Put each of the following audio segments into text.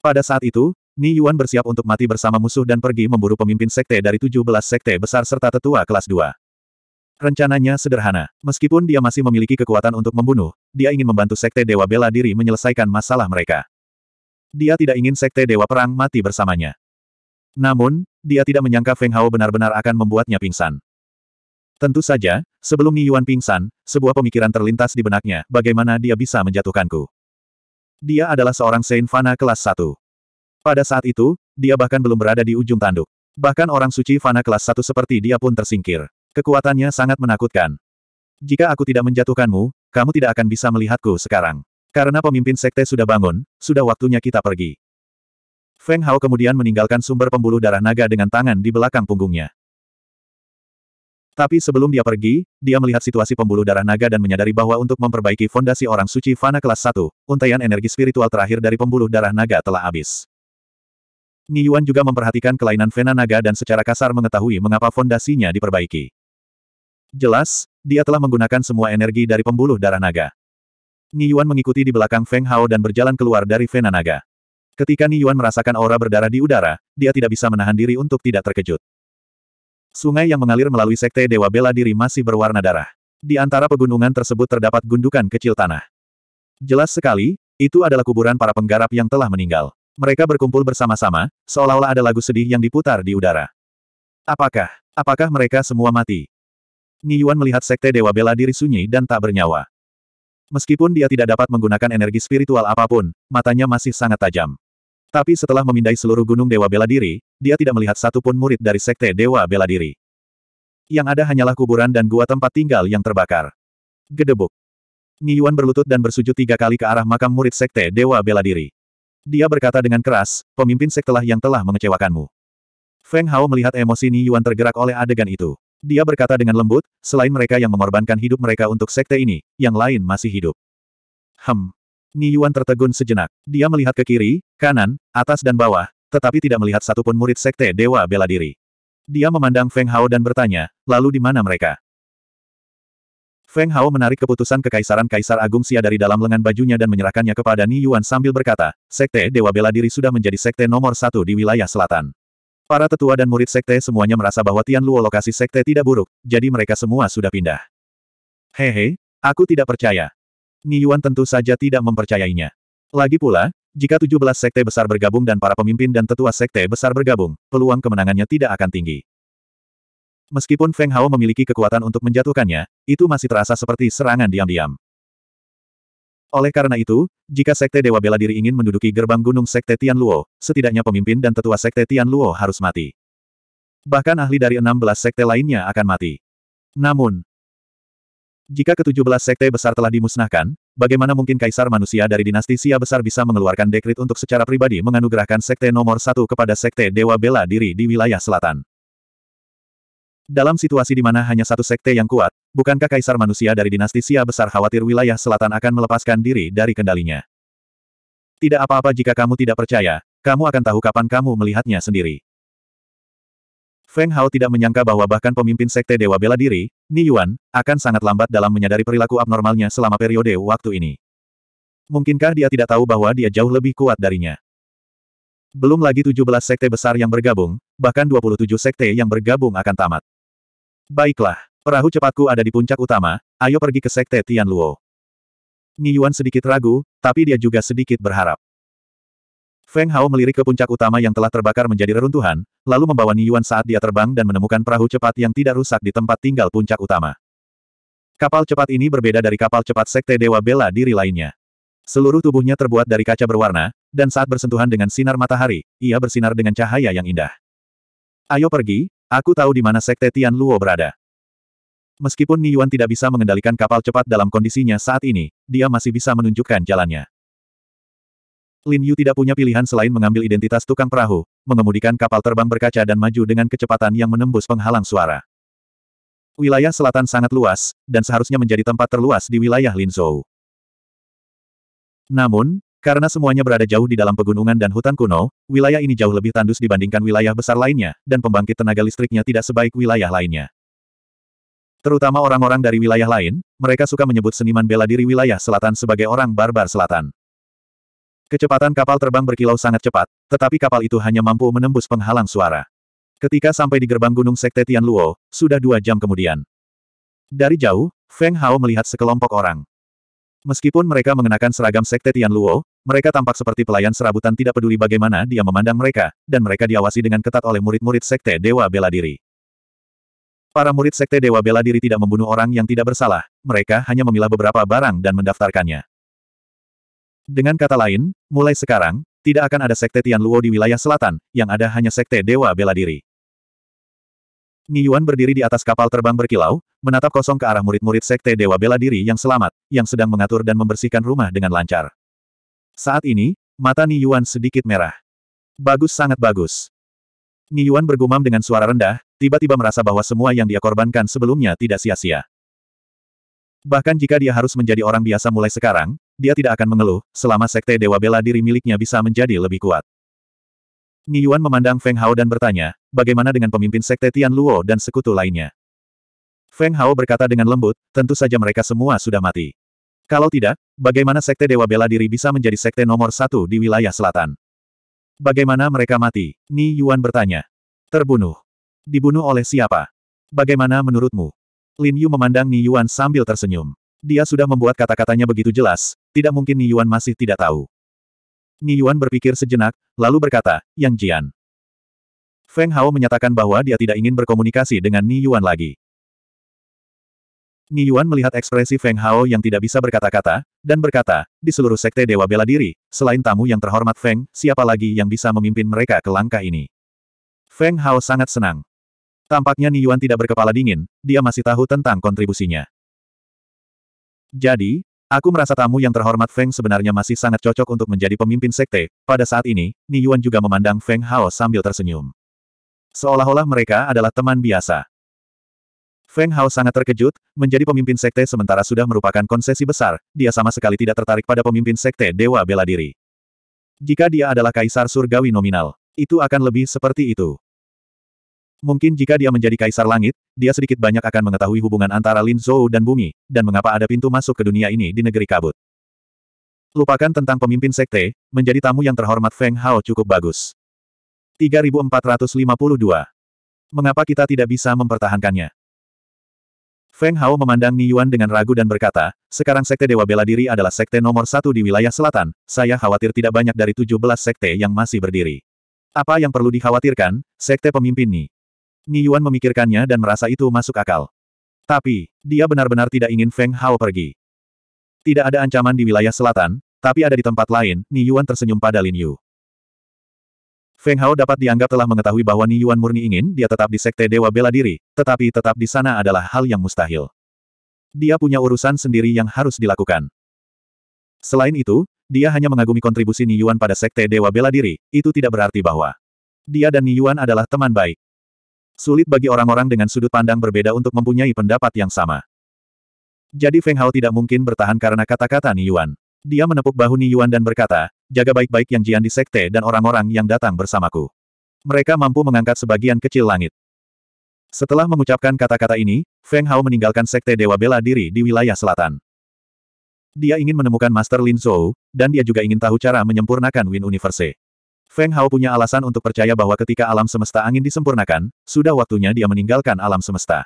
Pada saat itu, Ni Yuan bersiap untuk mati bersama musuh dan pergi memburu pemimpin sekte dari 17 sekte besar serta tetua kelas 2. Rencananya sederhana. Meskipun dia masih memiliki kekuatan untuk membunuh, dia ingin membantu sekte Dewa Bela Diri menyelesaikan masalah mereka. Dia tidak ingin sekte Dewa Perang mati bersamanya. Namun, dia tidak menyangka Feng Hao benar-benar akan membuatnya pingsan. Tentu saja, sebelum Ni Yuan pingsan, sebuah pemikiran terlintas di benaknya, bagaimana dia bisa menjatuhkanku. Dia adalah seorang Saint Fana kelas 1. Pada saat itu, dia bahkan belum berada di ujung tanduk. Bahkan orang suci Fana kelas 1 seperti dia pun tersingkir. Kekuatannya sangat menakutkan. Jika aku tidak menjatuhkanmu, kamu tidak akan bisa melihatku sekarang. Karena pemimpin sekte sudah bangun, sudah waktunya kita pergi. Feng Hao kemudian meninggalkan sumber pembuluh darah naga dengan tangan di belakang punggungnya. Tapi sebelum dia pergi, dia melihat situasi pembuluh darah naga dan menyadari bahwa untuk memperbaiki fondasi orang suci Fana kelas 1, untaian energi spiritual terakhir dari pembuluh darah naga telah habis. Ni Yuan juga memperhatikan kelainan Vena naga dan secara kasar mengetahui mengapa fondasinya diperbaiki. Jelas, dia telah menggunakan semua energi dari pembuluh darah naga. Ni Yuan mengikuti di belakang Feng Hao dan berjalan keluar dari Vena naga. Ketika Ni Yuan merasakan aura berdarah di udara, dia tidak bisa menahan diri untuk tidak terkejut. Sungai yang mengalir melalui sekte Dewa Bela Diri masih berwarna darah. Di antara pegunungan tersebut terdapat gundukan kecil tanah. Jelas sekali, itu adalah kuburan para penggarap yang telah meninggal. Mereka berkumpul bersama-sama, seolah-olah ada lagu sedih yang diputar di udara. Apakah, apakah mereka semua mati? Niyuan melihat sekte Dewa Bela Diri sunyi dan tak bernyawa. Meskipun dia tidak dapat menggunakan energi spiritual apapun, matanya masih sangat tajam. Tapi setelah memindai seluruh gunung Dewa Bela Diri, dia tidak melihat satupun murid dari Sekte Dewa Bela Diri. Yang ada hanyalah kuburan dan gua tempat tinggal yang terbakar. Gedebuk. Yuan berlutut dan bersujud tiga kali ke arah makam murid Sekte Dewa Bela Diri. Dia berkata dengan keras, pemimpin sektelah yang telah mengecewakanmu. Feng Hao melihat emosi Ni Yuan tergerak oleh adegan itu. Dia berkata dengan lembut, selain mereka yang mengorbankan hidup mereka untuk sekte ini, yang lain masih hidup. Hem, Niyuan tertegun sejenak. Dia melihat ke kiri, kanan, atas dan bawah, tetapi tidak melihat satupun murid sekte Dewa Bela Diri. Dia memandang Feng Hao dan bertanya, lalu di mana mereka? Feng Hao menarik keputusan kekaisaran Kaisar Agung Sia dari dalam lengan bajunya dan menyerahkannya kepada Ni Yuan sambil berkata, Sekte Dewa Bela Diri sudah menjadi sekte nomor satu di wilayah selatan. Para tetua dan murid sekte semuanya merasa bahwa Tian Luo lokasi sekte tidak buruk, jadi mereka semua sudah pindah. Hehe, aku tidak percaya. Niyuan tentu saja tidak mempercayainya. Lagi pula, jika 17 sekte besar bergabung dan para pemimpin dan tetua sekte besar bergabung, peluang kemenangannya tidak akan tinggi. Meskipun Feng Hao memiliki kekuatan untuk menjatuhkannya, itu masih terasa seperti serangan diam-diam. Oleh karena itu, jika Sekte Dewa Bela Diri ingin menduduki gerbang gunung Sekte Tian Luo, setidaknya pemimpin dan tetua Sekte Tian Luo harus mati. Bahkan ahli dari 16 sekte lainnya akan mati. Namun, jika ketujuh belas sekte besar telah dimusnahkan, bagaimana mungkin kaisar manusia dari dinasti Sia besar bisa mengeluarkan dekrit untuk secara pribadi menganugerahkan sekte nomor satu kepada sekte Dewa Bela Diri di wilayah selatan? Dalam situasi di mana hanya satu sekte yang kuat, bukankah kaisar manusia dari dinasti Sia besar khawatir wilayah selatan akan melepaskan diri dari kendalinya? Tidak apa-apa jika kamu tidak percaya, kamu akan tahu kapan kamu melihatnya sendiri. Feng Hao tidak menyangka bahwa bahkan pemimpin Sekte Dewa Bela Diri, Ni Yuan, akan sangat lambat dalam menyadari perilaku abnormalnya selama periode waktu ini. Mungkinkah dia tidak tahu bahwa dia jauh lebih kuat darinya? Belum lagi 17 sekte besar yang bergabung, bahkan 27 sekte yang bergabung akan tamat. Baiklah, perahu cepatku ada di puncak utama, ayo pergi ke sekte Tian Luo. Ni Yuan sedikit ragu, tapi dia juga sedikit berharap. Feng Hao melirik ke puncak utama yang telah terbakar menjadi reruntuhan, lalu membawa Ni Yuan saat dia terbang dan menemukan perahu cepat yang tidak rusak di tempat tinggal puncak utama. Kapal cepat ini berbeda dari kapal cepat Sekte Dewa Bela diri lainnya. Seluruh tubuhnya terbuat dari kaca berwarna, dan saat bersentuhan dengan sinar matahari, ia bersinar dengan cahaya yang indah. Ayo pergi, aku tahu di mana Sekte Tian Luo berada. Meskipun Ni Yuan tidak bisa mengendalikan kapal cepat dalam kondisinya saat ini, dia masih bisa menunjukkan jalannya. Lin Yu tidak punya pilihan selain mengambil identitas tukang perahu, mengemudikan kapal terbang berkaca dan maju dengan kecepatan yang menembus penghalang suara. Wilayah selatan sangat luas, dan seharusnya menjadi tempat terluas di wilayah Linzhou. Namun, karena semuanya berada jauh di dalam pegunungan dan hutan kuno, wilayah ini jauh lebih tandus dibandingkan wilayah besar lainnya, dan pembangkit tenaga listriknya tidak sebaik wilayah lainnya. Terutama orang-orang dari wilayah lain, mereka suka menyebut seniman bela diri wilayah selatan sebagai orang barbar selatan. Kecepatan kapal terbang berkilau sangat cepat, tetapi kapal itu hanya mampu menembus penghalang suara. Ketika sampai di gerbang gunung Sekte Tian Luo, sudah dua jam kemudian. Dari jauh, Feng Hao melihat sekelompok orang. Meskipun mereka mengenakan seragam Sekte Tian Luo, mereka tampak seperti pelayan serabutan tidak peduli bagaimana dia memandang mereka, dan mereka diawasi dengan ketat oleh murid-murid Sekte Dewa Bela Diri. Para murid Sekte Dewa Bela Diri tidak membunuh orang yang tidak bersalah, mereka hanya memilah beberapa barang dan mendaftarkannya. Dengan kata lain, mulai sekarang, tidak akan ada sekte Tian Luo di wilayah selatan, yang ada hanya sekte Dewa Bela Diri. Ni Yuan berdiri di atas kapal terbang berkilau, menatap kosong ke arah murid-murid sekte Dewa Bela Diri yang selamat, yang sedang mengatur dan membersihkan rumah dengan lancar. Saat ini, mata Ni Yuan sedikit merah. Bagus sangat bagus. Ni Yuan bergumam dengan suara rendah, tiba-tiba merasa bahwa semua yang dia korbankan sebelumnya tidak sia-sia. Bahkan jika dia harus menjadi orang biasa mulai sekarang, dia tidak akan mengeluh, selama sekte Dewa Bela diri miliknya bisa menjadi lebih kuat. Ni Yuan memandang Feng Hao dan bertanya, bagaimana dengan pemimpin sekte Tian Luo dan sekutu lainnya? Feng Hao berkata dengan lembut, tentu saja mereka semua sudah mati. Kalau tidak, bagaimana sekte Dewa Bela Diri bisa menjadi sekte nomor satu di wilayah selatan? Bagaimana mereka mati? Ni Yuan bertanya. Terbunuh. Dibunuh oleh siapa? Bagaimana menurutmu? Lin Yu memandang Ni Yuan sambil tersenyum. Dia sudah membuat kata-katanya begitu jelas, tidak mungkin Ni Yuan masih tidak tahu. Ni Yuan berpikir sejenak, lalu berkata, Yang Jian. Feng Hao menyatakan bahwa dia tidak ingin berkomunikasi dengan Ni Yuan lagi. Ni Yuan melihat ekspresi Feng Hao yang tidak bisa berkata-kata, dan berkata, di seluruh sekte Dewa Bela Diri, selain tamu yang terhormat Feng, siapa lagi yang bisa memimpin mereka ke langkah ini? Feng Hao sangat senang. Tampaknya Ni Yuan tidak berkepala dingin, dia masih tahu tentang kontribusinya. Jadi, Aku merasa tamu yang terhormat Feng sebenarnya masih sangat cocok untuk menjadi pemimpin sekte. Pada saat ini, Ni Yuan juga memandang Feng Hao sambil tersenyum. Seolah-olah mereka adalah teman biasa. Feng Hao sangat terkejut, menjadi pemimpin sekte sementara sudah merupakan konsesi besar, dia sama sekali tidak tertarik pada pemimpin sekte Dewa Bela Diri. Jika dia adalah kaisar surgawi nominal, itu akan lebih seperti itu. Mungkin jika dia menjadi kaisar langit, dia sedikit banyak akan mengetahui hubungan antara Lin Zhou dan bumi, dan mengapa ada pintu masuk ke dunia ini di negeri kabut. Lupakan tentang pemimpin sekte, menjadi tamu yang terhormat Feng Hao cukup bagus. 3452. Mengapa kita tidak bisa mempertahankannya? Feng Hao memandang Ni Yuan dengan ragu dan berkata, sekarang Sekte Dewa Bela Diri adalah sekte nomor satu di wilayah selatan, saya khawatir tidak banyak dari 17 sekte yang masih berdiri. Apa yang perlu dikhawatirkan, sekte pemimpin Ni? Yuan memikirkannya dan merasa itu masuk akal. Tapi, dia benar-benar tidak ingin Feng Hao pergi. Tidak ada ancaman di wilayah selatan, tapi ada di tempat lain, Yuan tersenyum pada Lin Yu. Feng Hao dapat dianggap telah mengetahui bahwa Yuan murni ingin dia tetap di Sekte Dewa Bela Diri, tetapi tetap di sana adalah hal yang mustahil. Dia punya urusan sendiri yang harus dilakukan. Selain itu, dia hanya mengagumi kontribusi Yuan pada Sekte Dewa Bela Diri, itu tidak berarti bahwa dia dan Yuan adalah teman baik. Sulit bagi orang-orang dengan sudut pandang berbeda untuk mempunyai pendapat yang sama. Jadi Feng Hao tidak mungkin bertahan karena kata-kata Ni Yuan. Dia menepuk bahu Ni Yuan dan berkata, jaga baik-baik yang Jian di sekte dan orang-orang yang datang bersamaku. Mereka mampu mengangkat sebagian kecil langit. Setelah mengucapkan kata-kata ini, Feng Hao meninggalkan sekte Dewa Bela Diri di wilayah selatan. Dia ingin menemukan Master Lin Zhou, dan dia juga ingin tahu cara menyempurnakan Win Universe. Feng Hao punya alasan untuk percaya bahwa ketika alam semesta angin disempurnakan, sudah waktunya dia meninggalkan alam semesta.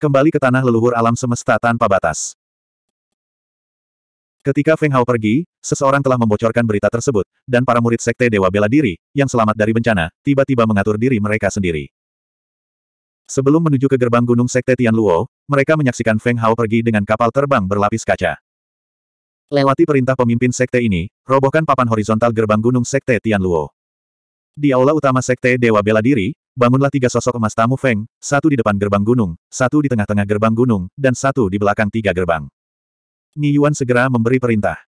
Kembali ke tanah leluhur alam semesta tanpa batas. Ketika Feng Hao pergi, seseorang telah membocorkan berita tersebut, dan para murid Sekte Dewa Bela Diri, yang selamat dari bencana, tiba-tiba mengatur diri mereka sendiri. Sebelum menuju ke gerbang gunung Sekte Tianluo, mereka menyaksikan Feng Hao pergi dengan kapal terbang berlapis kaca. Lewati perintah pemimpin sekte ini, robohkan papan horizontal gerbang gunung sekte Tianluo. Di aula utama sekte Dewa Bela Diri, bangunlah tiga sosok emas tamu Feng, satu di depan gerbang gunung, satu di tengah-tengah gerbang gunung, dan satu di belakang tiga gerbang. Ni Yuan segera memberi perintah.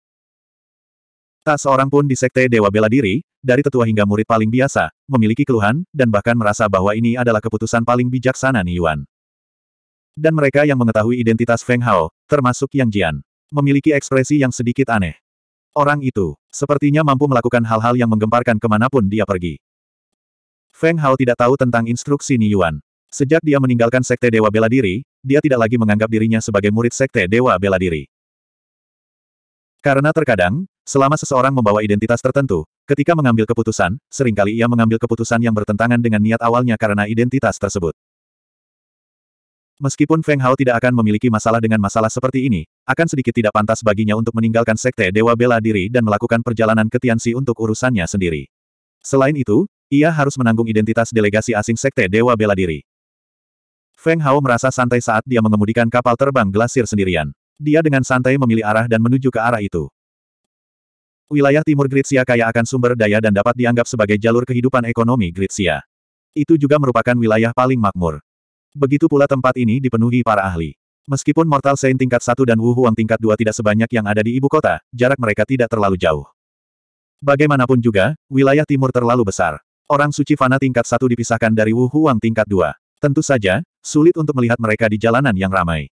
Tak seorang pun di sekte Dewa Bela Diri, dari tetua hingga murid paling biasa, memiliki keluhan, dan bahkan merasa bahwa ini adalah keputusan paling bijaksana Ni Yuan. Dan mereka yang mengetahui identitas Feng Hao, termasuk Yang Jian memiliki ekspresi yang sedikit aneh. Orang itu, sepertinya mampu melakukan hal-hal yang menggemparkan kemanapun dia pergi. Feng Hao tidak tahu tentang instruksi Ni Yuan. Sejak dia meninggalkan Sekte Dewa Bela Diri, dia tidak lagi menganggap dirinya sebagai murid Sekte Dewa Bela Diri. Karena terkadang, selama seseorang membawa identitas tertentu, ketika mengambil keputusan, seringkali ia mengambil keputusan yang bertentangan dengan niat awalnya karena identitas tersebut. Meskipun Feng Hao tidak akan memiliki masalah dengan masalah seperti ini, akan sedikit tidak pantas baginya untuk meninggalkan sekte Dewa Bela Diri dan melakukan perjalanan ke Tianxi untuk urusannya sendiri. Selain itu, ia harus menanggung identitas delegasi asing sekte Dewa Bela Diri. Feng Hao merasa santai saat dia mengemudikan kapal terbang glasir sendirian. Dia dengan santai memilih arah dan menuju ke arah itu. Wilayah timur Gritsia kaya akan sumber daya dan dapat dianggap sebagai jalur kehidupan ekonomi Gritsia. Itu juga merupakan wilayah paling makmur. Begitu pula tempat ini dipenuhi para ahli. Meskipun Mortal Saint tingkat 1 dan Wu Huang tingkat 2 tidak sebanyak yang ada di ibu kota, jarak mereka tidak terlalu jauh. Bagaimanapun juga, wilayah timur terlalu besar. Orang suci fana tingkat 1 dipisahkan dari Wu Huang tingkat 2. Tentu saja, sulit untuk melihat mereka di jalanan yang ramai.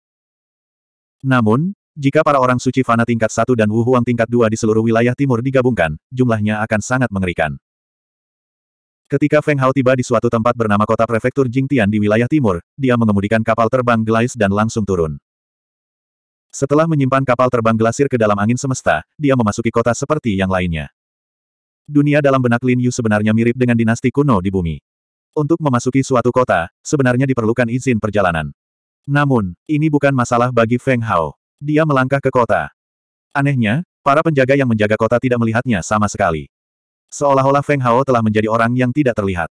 Namun, jika para orang suci fana tingkat 1 dan Wu Huang tingkat 2 di seluruh wilayah timur digabungkan, jumlahnya akan sangat mengerikan. Ketika Feng Hao tiba di suatu tempat bernama kota prefektur Jingtian di wilayah timur, dia mengemudikan kapal terbang Gelais dan langsung turun. Setelah menyimpan kapal terbang glasir ke dalam angin semesta, dia memasuki kota seperti yang lainnya. Dunia dalam benak Lin Yu sebenarnya mirip dengan dinasti kuno di bumi. Untuk memasuki suatu kota, sebenarnya diperlukan izin perjalanan. Namun, ini bukan masalah bagi Feng Hao. Dia melangkah ke kota. Anehnya, para penjaga yang menjaga kota tidak melihatnya sama sekali. Seolah-olah Feng Hao telah menjadi orang yang tidak terlihat.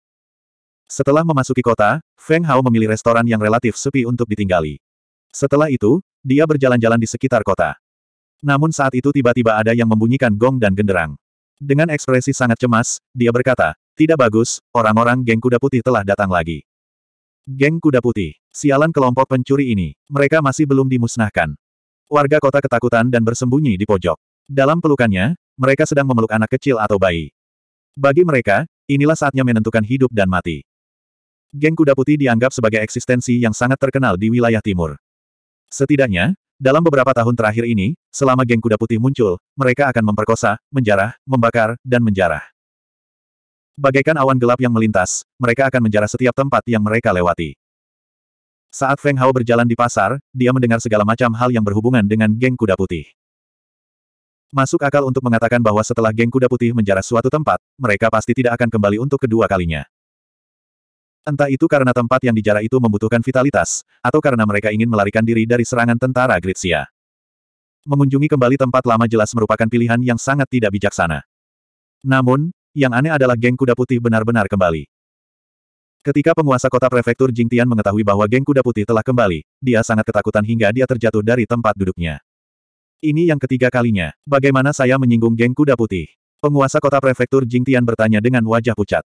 Setelah memasuki kota, Feng Hao memilih restoran yang relatif sepi untuk ditinggali. Setelah itu, dia berjalan-jalan di sekitar kota. Namun saat itu tiba-tiba ada yang membunyikan gong dan genderang. Dengan ekspresi sangat cemas, dia berkata, tidak bagus, orang-orang geng kuda putih telah datang lagi. Geng kuda putih, sialan kelompok pencuri ini, mereka masih belum dimusnahkan. Warga kota ketakutan dan bersembunyi di pojok. Dalam pelukannya, mereka sedang memeluk anak kecil atau bayi. Bagi mereka, inilah saatnya menentukan hidup dan mati. Geng Kuda Putih dianggap sebagai eksistensi yang sangat terkenal di wilayah timur. Setidaknya, dalam beberapa tahun terakhir ini, selama geng kuda putih muncul, mereka akan memperkosa, menjarah, membakar, dan menjarah. Bagaikan awan gelap yang melintas, mereka akan menjarah setiap tempat yang mereka lewati. Saat Feng Hao berjalan di pasar, dia mendengar segala macam hal yang berhubungan dengan geng kuda putih. Masuk akal untuk mengatakan bahwa setelah geng kuda putih menjarah suatu tempat, mereka pasti tidak akan kembali untuk kedua kalinya. Entah itu karena tempat yang dijarah itu membutuhkan vitalitas, atau karena mereka ingin melarikan diri dari serangan tentara Gritsia. Mengunjungi kembali tempat lama jelas merupakan pilihan yang sangat tidak bijaksana. Namun, yang aneh adalah geng kuda putih benar-benar kembali. Ketika penguasa kota prefektur Jingtian mengetahui bahwa geng kuda putih telah kembali, dia sangat ketakutan hingga dia terjatuh dari tempat duduknya. Ini yang ketiga kalinya. Bagaimana saya menyinggung geng kuda putih? Penguasa kota prefektur Jingtian bertanya dengan wajah pucat.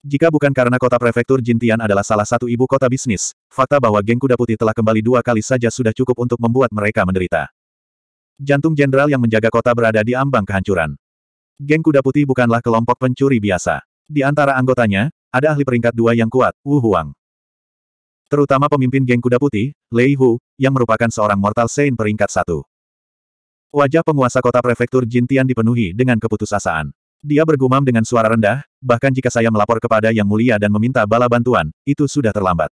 Jika bukan karena kota prefektur Jintian adalah salah satu ibu kota bisnis, fakta bahwa geng kuda putih telah kembali dua kali saja sudah cukup untuk membuat mereka menderita. Jantung jenderal yang menjaga kota berada di ambang kehancuran. Geng kuda putih bukanlah kelompok pencuri biasa. Di antara anggotanya, ada ahli peringkat dua yang kuat, Wu Huang. Terutama pemimpin geng kuda putih, Lei Hu, yang merupakan seorang mortal saint peringkat satu. Wajah penguasa kota prefektur Jintian dipenuhi dengan keputusasaan. Dia bergumam dengan suara rendah, bahkan jika saya melapor kepada Yang Mulia dan meminta bala bantuan, itu sudah terlambat.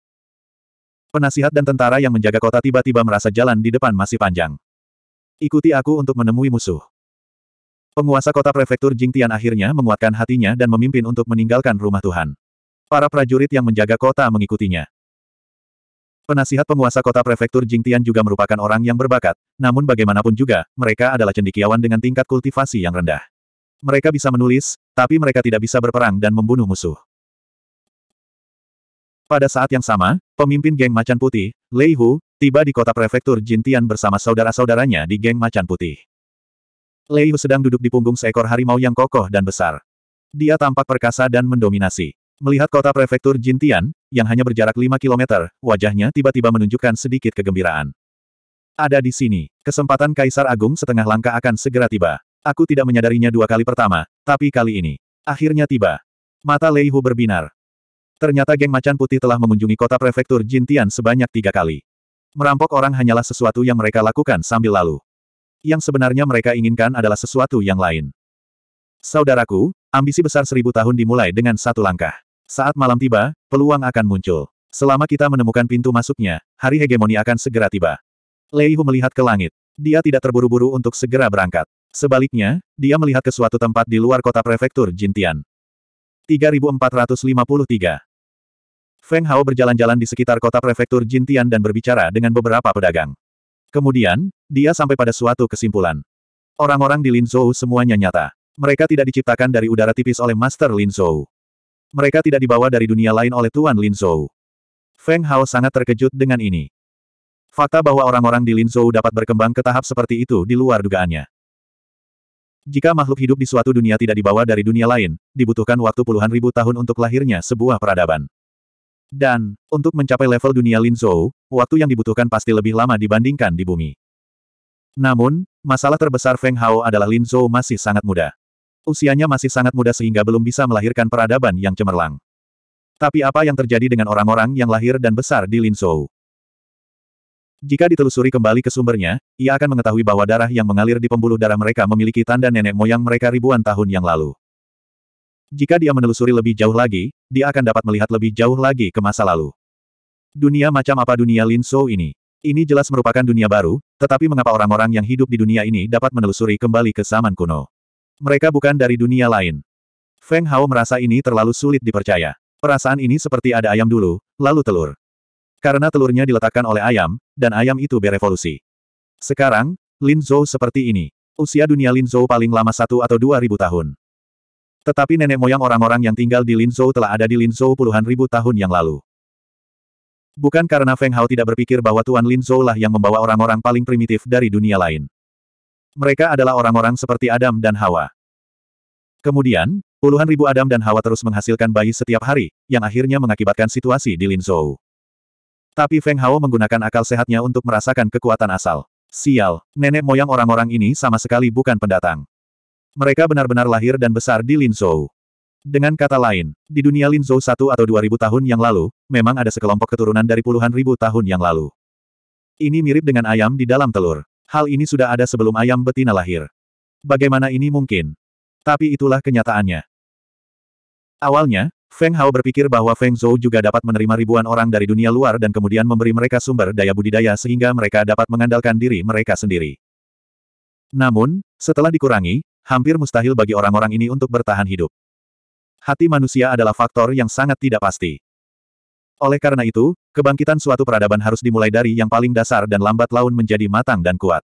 Penasihat dan tentara yang menjaga kota tiba-tiba merasa jalan di depan masih panjang. Ikuti aku untuk menemui musuh. Penguasa kota prefektur Jingtian akhirnya menguatkan hatinya dan memimpin untuk meninggalkan rumah Tuhan. Para prajurit yang menjaga kota mengikutinya. Penasihat penguasa kota prefektur Jingtian juga merupakan orang yang berbakat, namun bagaimanapun juga, mereka adalah cendikiawan dengan tingkat kultivasi yang rendah. Mereka bisa menulis, tapi mereka tidak bisa berperang dan membunuh musuh. Pada saat yang sama, pemimpin geng Macan Putih, Lei Hu, tiba di kota prefektur Jingtian bersama saudara-saudaranya di geng Macan Putih. Lei Hu sedang duduk di punggung seekor harimau yang kokoh dan besar. Dia tampak perkasa dan mendominasi. Melihat kota prefektur Jintian, yang hanya berjarak 5 km, wajahnya tiba-tiba menunjukkan sedikit kegembiraan. Ada di sini, kesempatan Kaisar Agung setengah langkah akan segera tiba. Aku tidak menyadarinya dua kali pertama, tapi kali ini. Akhirnya tiba. Mata Lei Hu berbinar. Ternyata geng macan putih telah mengunjungi kota prefektur Jintian sebanyak tiga kali. Merampok orang hanyalah sesuatu yang mereka lakukan sambil lalu. Yang sebenarnya mereka inginkan adalah sesuatu yang lain. Saudaraku, ambisi besar seribu tahun dimulai dengan satu langkah. Saat malam tiba, peluang akan muncul. Selama kita menemukan pintu masuknya, hari hegemoni akan segera tiba. Leihu melihat ke langit. Dia tidak terburu-buru untuk segera berangkat. Sebaliknya, dia melihat ke suatu tempat di luar kota prefektur Jintian. 3453 Feng Hao berjalan-jalan di sekitar kota prefektur Jintian dan berbicara dengan beberapa pedagang. Kemudian, dia sampai pada suatu kesimpulan. Orang-orang di Linzhou semuanya nyata. Mereka tidak diciptakan dari udara tipis oleh Master Lin Zhou. Mereka tidak dibawa dari dunia lain oleh Tuan Lin Zhou. Feng Hao sangat terkejut dengan ini. Fakta bahwa orang-orang di Lin Zhou dapat berkembang ke tahap seperti itu di luar dugaannya. Jika makhluk hidup di suatu dunia tidak dibawa dari dunia lain, dibutuhkan waktu puluhan ribu tahun untuk lahirnya sebuah peradaban. Dan, untuk mencapai level dunia Lin Zhou, waktu yang dibutuhkan pasti lebih lama dibandingkan di bumi. Namun, masalah terbesar Feng Hao adalah Lin Zhou masih sangat muda. Usianya masih sangat muda sehingga belum bisa melahirkan peradaban yang cemerlang. Tapi apa yang terjadi dengan orang-orang yang lahir dan besar di Linzhou? Jika ditelusuri kembali ke sumbernya, ia akan mengetahui bahwa darah yang mengalir di pembuluh darah mereka memiliki tanda nenek moyang mereka ribuan tahun yang lalu. Jika dia menelusuri lebih jauh lagi, dia akan dapat melihat lebih jauh lagi ke masa lalu. Dunia macam apa dunia Linzhou ini? Ini jelas merupakan dunia baru, tetapi mengapa orang-orang yang hidup di dunia ini dapat menelusuri kembali ke zaman kuno? Mereka bukan dari dunia lain. Feng Hao merasa ini terlalu sulit dipercaya. Perasaan ini seperti ada ayam dulu, lalu telur. Karena telurnya diletakkan oleh ayam, dan ayam itu berevolusi. Sekarang, Lin Zhou seperti ini. Usia dunia Lin Zhou paling lama satu atau dua ribu tahun. Tetapi nenek moyang orang-orang yang tinggal di Lin Zhou telah ada di Lin Zhou puluhan ribu tahun yang lalu. Bukan karena Feng Hao tidak berpikir bahwa Tuan Lin Zhou lah yang membawa orang-orang paling primitif dari dunia lain. Mereka adalah orang-orang seperti Adam dan Hawa. Kemudian, puluhan ribu Adam dan Hawa terus menghasilkan bayi setiap hari, yang akhirnya mengakibatkan situasi di Linzhou. Tapi Feng Hao menggunakan akal sehatnya untuk merasakan kekuatan asal. Sial, nenek moyang orang-orang ini sama sekali bukan pendatang. Mereka benar-benar lahir dan besar di Linzhou. Dengan kata lain, di dunia Linzhou satu atau dua ribu tahun yang lalu, memang ada sekelompok keturunan dari puluhan ribu tahun yang lalu. Ini mirip dengan ayam di dalam telur. Hal ini sudah ada sebelum ayam betina lahir. Bagaimana ini mungkin? Tapi itulah kenyataannya. Awalnya, Feng Hao berpikir bahwa Feng Zhou juga dapat menerima ribuan orang dari dunia luar dan kemudian memberi mereka sumber daya budidaya sehingga mereka dapat mengandalkan diri mereka sendiri. Namun, setelah dikurangi, hampir mustahil bagi orang-orang ini untuk bertahan hidup. Hati manusia adalah faktor yang sangat tidak pasti. Oleh karena itu, kebangkitan suatu peradaban harus dimulai dari yang paling dasar dan lambat laun menjadi matang dan kuat.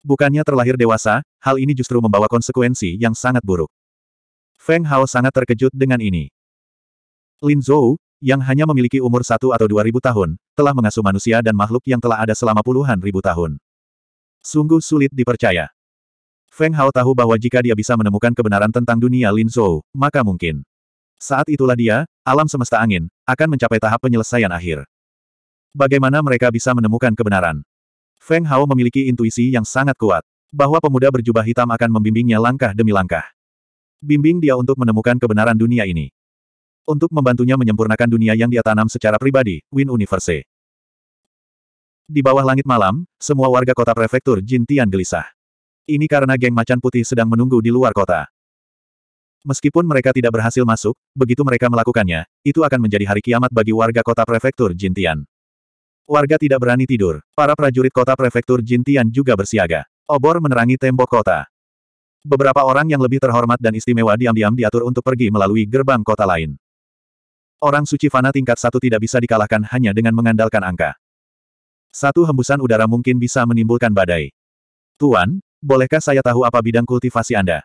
Bukannya terlahir dewasa, hal ini justru membawa konsekuensi yang sangat buruk. Feng Hao sangat terkejut dengan ini. Lin Zhou, yang hanya memiliki umur satu atau dua ribu tahun, telah mengasuh manusia dan makhluk yang telah ada selama puluhan ribu tahun. Sungguh sulit dipercaya. Feng Hao tahu bahwa jika dia bisa menemukan kebenaran tentang dunia Lin Zhou, maka mungkin saat itulah dia, alam semesta angin, akan mencapai tahap penyelesaian akhir. Bagaimana mereka bisa menemukan kebenaran? Feng Hao memiliki intuisi yang sangat kuat, bahwa pemuda berjubah hitam akan membimbingnya langkah demi langkah. Bimbing dia untuk menemukan kebenaran dunia ini. Untuk membantunya menyempurnakan dunia yang dia tanam secara pribadi, Win Universe. Di bawah langit malam, semua warga kota prefektur Jintian gelisah. Ini karena geng macan putih sedang menunggu di luar kota. Meskipun mereka tidak berhasil masuk, begitu mereka melakukannya, itu akan menjadi hari kiamat bagi warga kota prefektur Jintian. Warga tidak berani tidur. Para prajurit kota prefektur Jintian juga bersiaga. Obor menerangi tembok kota. Beberapa orang yang lebih terhormat dan istimewa diam-diam diatur untuk pergi melalui gerbang kota lain. Orang suci fana tingkat satu tidak bisa dikalahkan hanya dengan mengandalkan angka. Satu hembusan udara mungkin bisa menimbulkan badai. Tuan, bolehkah saya tahu apa bidang kultivasi Anda?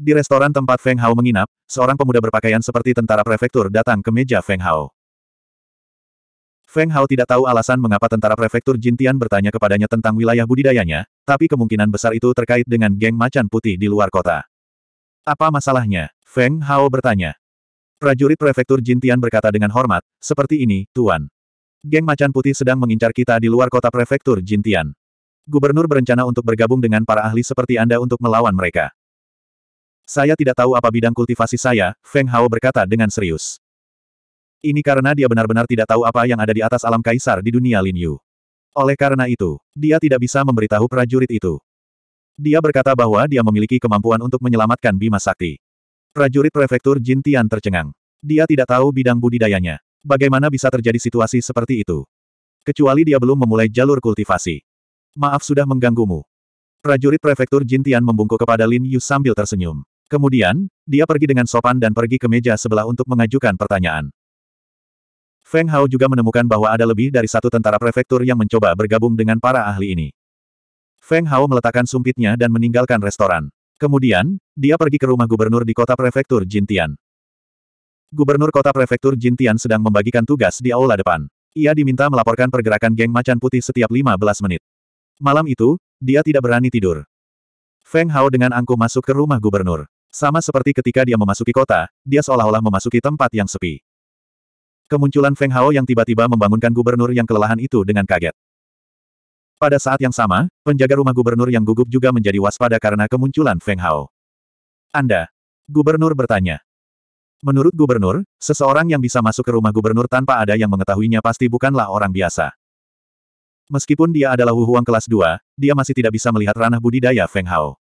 Di restoran tempat Feng Hao menginap, seorang pemuda berpakaian seperti tentara prefektur datang ke meja Feng Hao. Feng Hao tidak tahu alasan mengapa tentara prefektur Jintian bertanya kepadanya tentang wilayah budidayanya, tapi kemungkinan besar itu terkait dengan geng macan putih di luar kota. Apa masalahnya? Feng Hao bertanya. Prajurit prefektur Jintian berkata dengan hormat, seperti ini, Tuan. Geng macan putih sedang mengincar kita di luar kota prefektur Jintian. Gubernur berencana untuk bergabung dengan para ahli seperti Anda untuk melawan mereka. Saya tidak tahu apa bidang kultivasi saya, Feng Hao berkata dengan serius. Ini karena dia benar-benar tidak tahu apa yang ada di atas alam kaisar di dunia Lin Yu. Oleh karena itu, dia tidak bisa memberitahu prajurit itu. Dia berkata bahwa dia memiliki kemampuan untuk menyelamatkan Bima Sakti. Prajurit prefektur Jin Tian tercengang. Dia tidak tahu bidang budidayanya. Bagaimana bisa terjadi situasi seperti itu? Kecuali dia belum memulai jalur kultivasi. Maaf sudah mengganggumu. Prajurit prefektur Jin Tian membungkuk kepada Lin Yu sambil tersenyum. Kemudian, dia pergi dengan sopan dan pergi ke meja sebelah untuk mengajukan pertanyaan. Feng Hao juga menemukan bahwa ada lebih dari satu tentara prefektur yang mencoba bergabung dengan para ahli ini. Feng Hao meletakkan sumpitnya dan meninggalkan restoran. Kemudian, dia pergi ke rumah gubernur di kota prefektur Jintian. Gubernur kota prefektur Jintian sedang membagikan tugas di aula depan. Ia diminta melaporkan pergerakan geng macan putih setiap 15 menit. Malam itu, dia tidak berani tidur. Feng Hao dengan angkuh masuk ke rumah gubernur. Sama seperti ketika dia memasuki kota, dia seolah-olah memasuki tempat yang sepi. Kemunculan Feng Hao yang tiba-tiba membangunkan gubernur yang kelelahan itu dengan kaget. Pada saat yang sama, penjaga rumah gubernur yang gugup juga menjadi waspada karena kemunculan Feng Hao. Anda? Gubernur bertanya. Menurut gubernur, seseorang yang bisa masuk ke rumah gubernur tanpa ada yang mengetahuinya pasti bukanlah orang biasa. Meskipun dia adalah huang kelas 2, dia masih tidak bisa melihat ranah budidaya Feng Hao.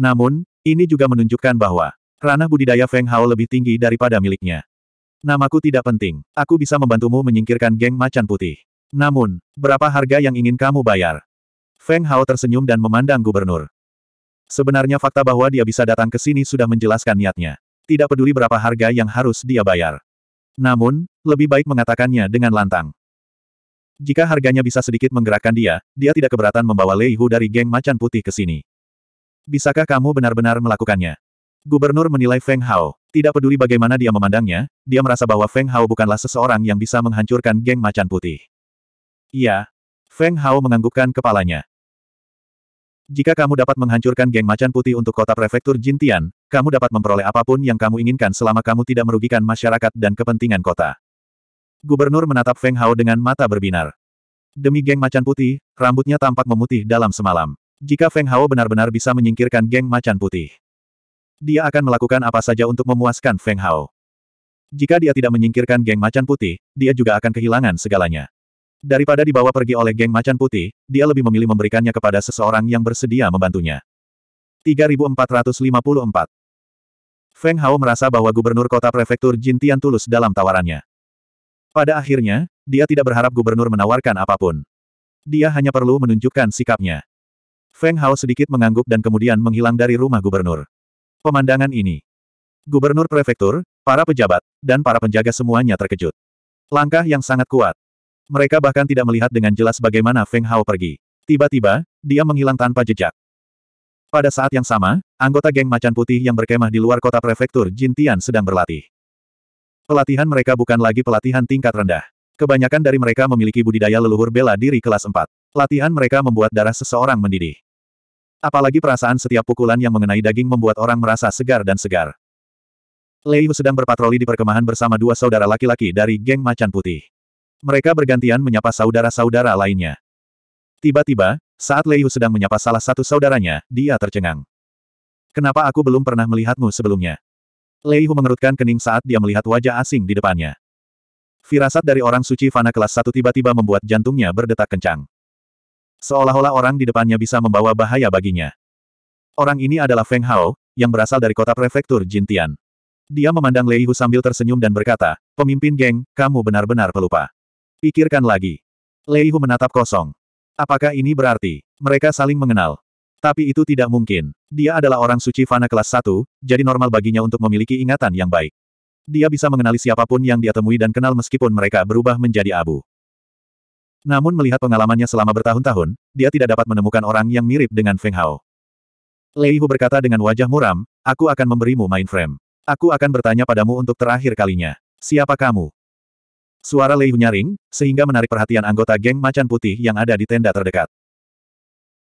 Namun, ini juga menunjukkan bahwa ranah budidaya Feng Hao lebih tinggi daripada miliknya. Namaku tidak penting. Aku bisa membantumu menyingkirkan geng macan putih. Namun, berapa harga yang ingin kamu bayar? Feng Hao tersenyum dan memandang gubernur. Sebenarnya fakta bahwa dia bisa datang ke sini sudah menjelaskan niatnya. Tidak peduli berapa harga yang harus dia bayar. Namun, lebih baik mengatakannya dengan lantang. Jika harganya bisa sedikit menggerakkan dia, dia tidak keberatan membawa Lei Hu dari geng macan putih ke sini. Bisakah kamu benar-benar melakukannya? Gubernur menilai Feng Hao. Tidak peduli bagaimana dia memandangnya, dia merasa bahwa Feng Hao bukanlah seseorang yang bisa menghancurkan geng macan putih. Iya. Feng Hao menganggukkan kepalanya. Jika kamu dapat menghancurkan geng macan putih untuk kota prefektur Jintian, kamu dapat memperoleh apapun yang kamu inginkan selama kamu tidak merugikan masyarakat dan kepentingan kota. Gubernur menatap Feng Hao dengan mata berbinar. Demi geng macan putih, rambutnya tampak memutih dalam semalam. Jika Feng Hao benar-benar bisa menyingkirkan geng macan putih, dia akan melakukan apa saja untuk memuaskan Feng Hao. Jika dia tidak menyingkirkan geng macan putih, dia juga akan kehilangan segalanya. Daripada dibawa pergi oleh geng macan putih, dia lebih memilih memberikannya kepada seseorang yang bersedia membantunya. 3454 Feng Hao merasa bahwa gubernur kota prefektur Jintian tulus dalam tawarannya. Pada akhirnya, dia tidak berharap gubernur menawarkan apapun. Dia hanya perlu menunjukkan sikapnya. Feng Hao sedikit mengangguk dan kemudian menghilang dari rumah gubernur. Pemandangan ini. Gubernur prefektur, para pejabat, dan para penjaga semuanya terkejut. Langkah yang sangat kuat. Mereka bahkan tidak melihat dengan jelas bagaimana Feng Hao pergi. Tiba-tiba, dia menghilang tanpa jejak. Pada saat yang sama, anggota geng Macan Putih yang berkemah di luar kota prefektur Jintian sedang berlatih. Pelatihan mereka bukan lagi pelatihan tingkat rendah. Kebanyakan dari mereka memiliki budidaya leluhur bela diri kelas 4. Latihan mereka membuat darah seseorang mendidih. Apalagi perasaan setiap pukulan yang mengenai daging membuat orang merasa segar dan segar. Lei Hu sedang berpatroli di perkemahan bersama dua saudara laki-laki dari geng macan putih. Mereka bergantian menyapa saudara-saudara lainnya. Tiba-tiba, saat Lei Hu sedang menyapa salah satu saudaranya, dia tercengang. Kenapa aku belum pernah melihatmu sebelumnya? Lei Hu mengerutkan kening saat dia melihat wajah asing di depannya. Firasat dari orang suci fana kelas satu tiba-tiba membuat jantungnya berdetak kencang. Seolah-olah orang di depannya bisa membawa bahaya baginya. Orang ini adalah Feng Hao, yang berasal dari kota prefektur Jintian. Dia memandang Lei Hu sambil tersenyum dan berkata, Pemimpin geng, kamu benar-benar pelupa. Pikirkan lagi. Lei Hu menatap kosong. Apakah ini berarti, mereka saling mengenal? Tapi itu tidak mungkin. Dia adalah orang suci fana kelas 1, jadi normal baginya untuk memiliki ingatan yang baik. Dia bisa mengenali siapapun yang dia temui dan kenal meskipun mereka berubah menjadi abu. Namun melihat pengalamannya selama bertahun-tahun, dia tidak dapat menemukan orang yang mirip dengan Feng Hao. Lei Hu berkata dengan wajah muram, aku akan memberimu mainframe. Aku akan bertanya padamu untuk terakhir kalinya. Siapa kamu? Suara Lei Hu nyaring, sehingga menarik perhatian anggota geng macan putih yang ada di tenda terdekat.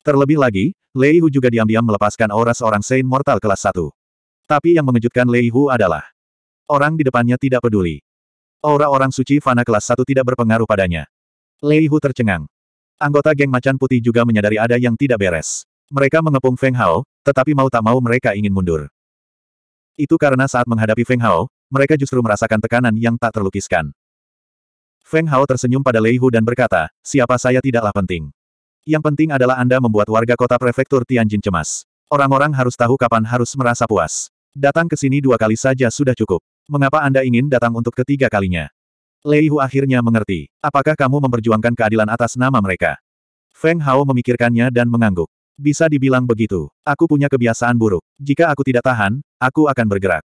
Terlebih lagi, Lei Hu juga diam-diam melepaskan aura seorang Saint Mortal kelas 1. Tapi yang mengejutkan Lei Hu adalah orang di depannya tidak peduli. Aura orang suci fana kelas 1 tidak berpengaruh padanya. Lei Hu tercengang. Anggota geng macan putih juga menyadari ada yang tidak beres. Mereka mengepung Feng Hao, tetapi mau tak mau mereka ingin mundur. Itu karena saat menghadapi Feng Hao, mereka justru merasakan tekanan yang tak terlukiskan. Feng Hao tersenyum pada Lei Hu dan berkata, siapa saya tidaklah penting. Yang penting adalah Anda membuat warga kota prefektur Tianjin cemas. Orang-orang harus tahu kapan harus merasa puas. Datang ke sini dua kali saja sudah cukup. Mengapa Anda ingin datang untuk ketiga kalinya? Lei Hu akhirnya mengerti. Apakah kamu memperjuangkan keadilan atas nama mereka? Feng Hao memikirkannya dan mengangguk. Bisa dibilang begitu. Aku punya kebiasaan buruk. Jika aku tidak tahan, aku akan bergerak.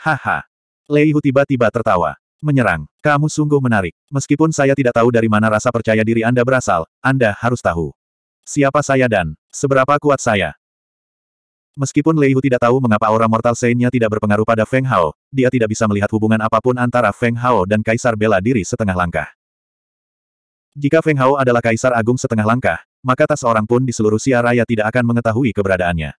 Haha. Lei Hu tiba-tiba tertawa. Menyerang. Kamu sungguh menarik. Meskipun saya tidak tahu dari mana rasa percaya diri Anda berasal, Anda harus tahu. Siapa saya dan seberapa kuat saya. Meskipun Lei Hu tidak tahu mengapa aura mortal saint tidak berpengaruh pada Feng Hao, dia tidak bisa melihat hubungan apapun antara Feng Hao dan Kaisar bela diri setengah langkah. Jika Feng Hao adalah Kaisar Agung setengah langkah, maka tak seorang pun di seluruh Sia Raya tidak akan mengetahui keberadaannya.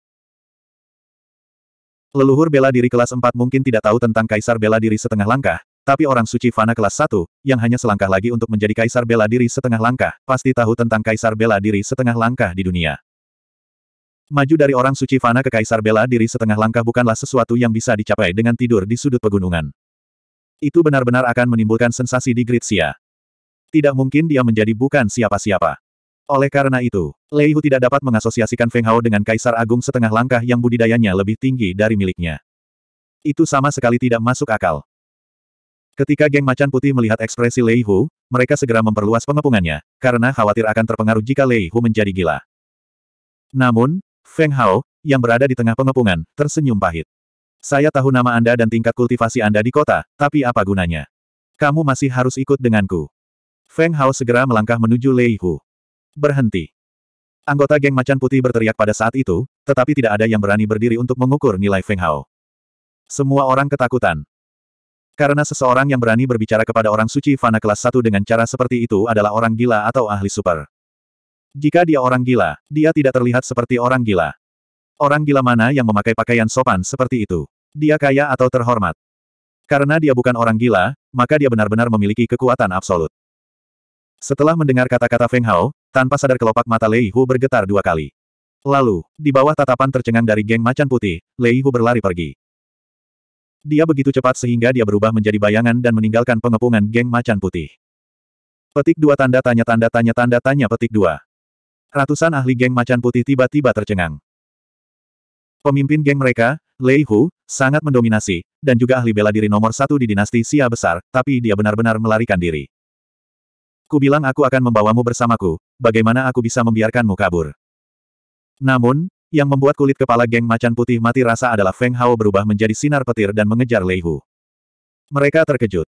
Leluhur bela diri kelas 4 mungkin tidak tahu tentang Kaisar bela diri setengah langkah, tapi orang suci Fana kelas 1, yang hanya selangkah lagi untuk menjadi Kaisar bela diri setengah langkah, pasti tahu tentang Kaisar bela diri setengah langkah di dunia. Maju dari orang suci fana ke kaisar bela diri setengah langkah bukanlah sesuatu yang bisa dicapai dengan tidur di sudut pegunungan. Itu benar-benar akan menimbulkan sensasi di Gritsia. Tidak mungkin dia menjadi bukan siapa-siapa. Oleh karena itu, Lei Hu tidak dapat mengasosiasikan Feng Hao dengan kaisar agung setengah langkah yang budidayanya lebih tinggi dari miliknya. Itu sama sekali tidak masuk akal. Ketika geng macan putih melihat ekspresi Lei Hu, mereka segera memperluas pengepungannya, karena khawatir akan terpengaruh jika Lei Hu menjadi gila. Namun, Feng Hao, yang berada di tengah pengepungan, tersenyum pahit. Saya tahu nama Anda dan tingkat kultivasi Anda di kota, tapi apa gunanya? Kamu masih harus ikut denganku. Feng Hao segera melangkah menuju Lei Hu. Berhenti. Anggota geng macan putih berteriak pada saat itu, tetapi tidak ada yang berani berdiri untuk mengukur nilai Feng Hao. Semua orang ketakutan. Karena seseorang yang berani berbicara kepada orang suci fana kelas 1 dengan cara seperti itu adalah orang gila atau ahli super. Jika dia orang gila, dia tidak terlihat seperti orang gila. Orang gila mana yang memakai pakaian sopan seperti itu? Dia kaya atau terhormat? Karena dia bukan orang gila, maka dia benar-benar memiliki kekuatan absolut. Setelah mendengar kata-kata Feng Hao, tanpa sadar kelopak mata Lei Hu bergetar dua kali. Lalu, di bawah tatapan tercengang dari geng macan putih, Lei Hu berlari pergi. Dia begitu cepat sehingga dia berubah menjadi bayangan dan meninggalkan pengepungan geng macan putih. Petik dua tanda tanya tanda tanya tanda tanya petik dua. Ratusan ahli geng macan putih tiba-tiba tercengang. Pemimpin geng mereka, Lei Hu, sangat mendominasi, dan juga ahli bela diri nomor satu di dinasti Xia besar, tapi dia benar-benar melarikan diri. Ku bilang aku akan membawamu bersamaku, bagaimana aku bisa membiarkanmu kabur? Namun, yang membuat kulit kepala geng macan putih mati rasa adalah Feng Hao berubah menjadi sinar petir dan mengejar Lei Hu. Mereka terkejut.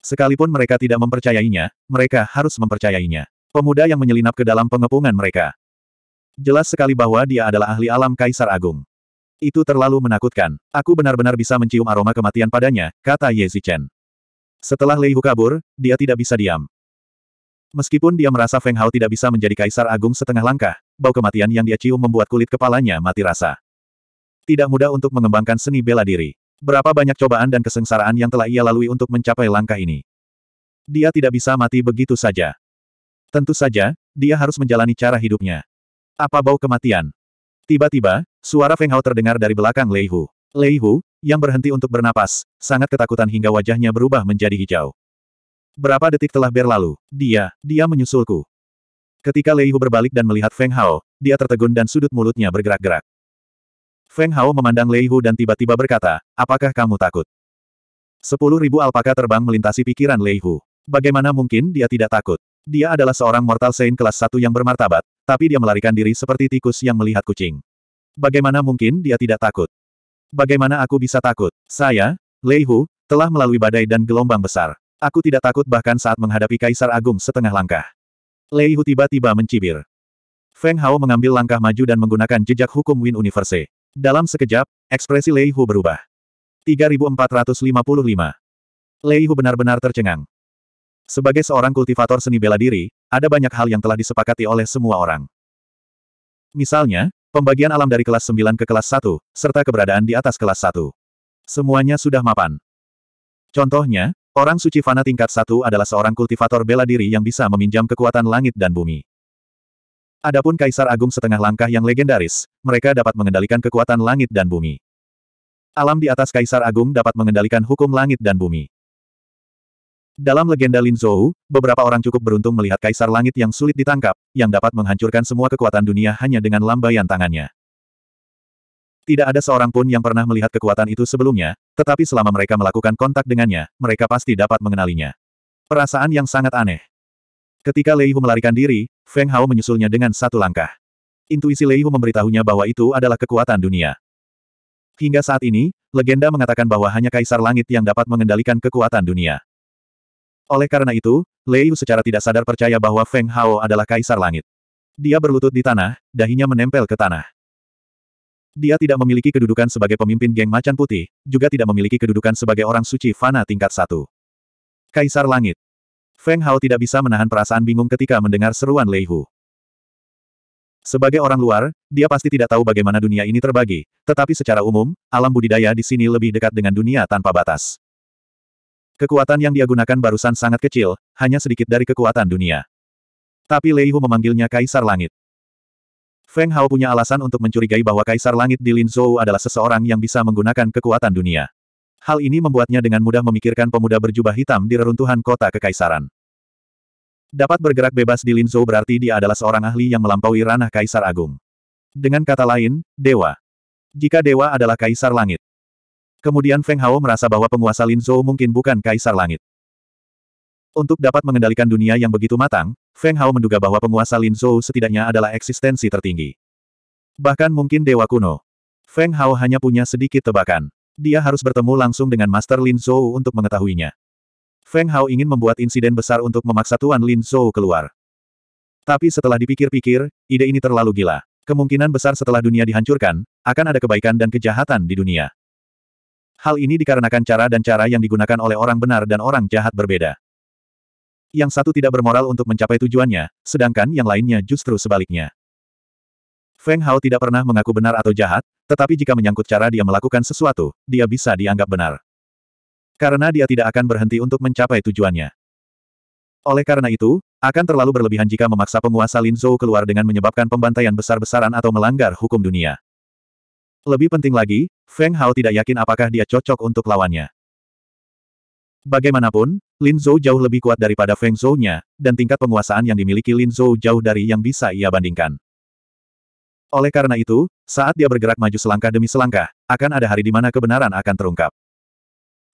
Sekalipun mereka tidak mempercayainya, mereka harus mempercayainya. Pemuda yang menyelinap ke dalam pengepungan mereka. Jelas sekali bahwa dia adalah ahli alam Kaisar Agung. Itu terlalu menakutkan. Aku benar-benar bisa mencium aroma kematian padanya, kata Ye Zichen. Setelah Lei Hu kabur, dia tidak bisa diam. Meskipun dia merasa Feng Hao tidak bisa menjadi Kaisar Agung setengah langkah, bau kematian yang dia cium membuat kulit kepalanya mati rasa. Tidak mudah untuk mengembangkan seni bela diri. Berapa banyak cobaan dan kesengsaraan yang telah ia lalui untuk mencapai langkah ini. Dia tidak bisa mati begitu saja. Tentu saja, dia harus menjalani cara hidupnya. Apa bau kematian? Tiba-tiba, suara Feng Hao terdengar dari belakang Lei Hu. Lei Hu, yang berhenti untuk bernapas, sangat ketakutan hingga wajahnya berubah menjadi hijau. Berapa detik telah berlalu, dia, dia menyusulku. Ketika Lei Hu berbalik dan melihat Feng Hao, dia tertegun dan sudut mulutnya bergerak-gerak. Feng Hao memandang Lei Hu dan tiba-tiba berkata, apakah kamu takut? Sepuluh ribu alpaka terbang melintasi pikiran Lei Hu. Bagaimana mungkin dia tidak takut? Dia adalah seorang mortal saint kelas 1 yang bermartabat, tapi dia melarikan diri seperti tikus yang melihat kucing. Bagaimana mungkin dia tidak takut? Bagaimana aku bisa takut? Saya, Lei Hu, telah melalui badai dan gelombang besar. Aku tidak takut bahkan saat menghadapi Kaisar Agung setengah langkah. Lei Hu tiba-tiba mencibir. Feng Hao mengambil langkah maju dan menggunakan jejak hukum Win Universe. Dalam sekejap, ekspresi Lei Hu berubah. 3455. Lei Hu benar-benar tercengang. Sebagai seorang kultivator seni bela diri, ada banyak hal yang telah disepakati oleh semua orang. Misalnya, pembagian alam dari kelas 9 ke kelas 1, serta keberadaan di atas kelas 1. Semuanya sudah mapan. Contohnya, orang suci fana tingkat 1 adalah seorang kultivator bela diri yang bisa meminjam kekuatan langit dan bumi. Adapun Kaisar Agung setengah langkah yang legendaris, mereka dapat mengendalikan kekuatan langit dan bumi. Alam di atas Kaisar Agung dapat mengendalikan hukum langit dan bumi. Dalam legenda Lin Zhou, beberapa orang cukup beruntung melihat kaisar langit yang sulit ditangkap, yang dapat menghancurkan semua kekuatan dunia hanya dengan lambaian tangannya. Tidak ada seorang pun yang pernah melihat kekuatan itu sebelumnya, tetapi selama mereka melakukan kontak dengannya, mereka pasti dapat mengenalinya. Perasaan yang sangat aneh. Ketika Lei Hu melarikan diri, Feng Hao menyusulnya dengan satu langkah. Intuisi Lei Hu memberitahunya bahwa itu adalah kekuatan dunia. Hingga saat ini, legenda mengatakan bahwa hanya Kaisar Langit yang dapat mengendalikan kekuatan dunia. Oleh karena itu, Lei Yu secara tidak sadar percaya bahwa Feng Hao adalah kaisar langit. Dia berlutut di tanah, dahinya menempel ke tanah. Dia tidak memiliki kedudukan sebagai pemimpin geng macan putih, juga tidak memiliki kedudukan sebagai orang suci fana tingkat satu. Kaisar Langit Feng Hao tidak bisa menahan perasaan bingung ketika mendengar seruan Lei Hu. Sebagai orang luar, dia pasti tidak tahu bagaimana dunia ini terbagi, tetapi secara umum, alam budidaya di sini lebih dekat dengan dunia tanpa batas. Kekuatan yang dia gunakan barusan sangat kecil, hanya sedikit dari kekuatan dunia. Tapi Lei Hu memanggilnya Kaisar Langit. Feng Hao punya alasan untuk mencurigai bahwa Kaisar Langit di Lin Zhou adalah seseorang yang bisa menggunakan kekuatan dunia. Hal ini membuatnya dengan mudah memikirkan pemuda berjubah hitam di reruntuhan kota kekaisaran. Dapat bergerak bebas di Lin Zhou berarti dia adalah seorang ahli yang melampaui ranah Kaisar Agung. Dengan kata lain, Dewa. Jika Dewa adalah Kaisar Langit, Kemudian Feng Hao merasa bahwa penguasa Lin Zhou mungkin bukan kaisar langit. Untuk dapat mengendalikan dunia yang begitu matang, Feng Hao menduga bahwa penguasa Lin Zhou setidaknya adalah eksistensi tertinggi. Bahkan mungkin dewa kuno. Feng Hao hanya punya sedikit tebakan. Dia harus bertemu langsung dengan Master Lin Zhou untuk mengetahuinya. Feng Hao ingin membuat insiden besar untuk memaksa Tuan Lin Zhou keluar. Tapi setelah dipikir-pikir, ide ini terlalu gila. Kemungkinan besar setelah dunia dihancurkan, akan ada kebaikan dan kejahatan di dunia. Hal ini dikarenakan cara dan cara yang digunakan oleh orang benar dan orang jahat berbeda. Yang satu tidak bermoral untuk mencapai tujuannya, sedangkan yang lainnya justru sebaliknya. Feng Hao tidak pernah mengaku benar atau jahat, tetapi jika menyangkut cara dia melakukan sesuatu, dia bisa dianggap benar. Karena dia tidak akan berhenti untuk mencapai tujuannya. Oleh karena itu, akan terlalu berlebihan jika memaksa penguasa Lin Zhou keluar dengan menyebabkan pembantaian besar-besaran atau melanggar hukum dunia. Lebih penting lagi, Feng Hao tidak yakin apakah dia cocok untuk lawannya. Bagaimanapun, Lin Zhou jauh lebih kuat daripada Feng Zhou-nya, dan tingkat penguasaan yang dimiliki Lin Zhou jauh dari yang bisa ia bandingkan. Oleh karena itu, saat dia bergerak maju selangkah demi selangkah, akan ada hari di mana kebenaran akan terungkap.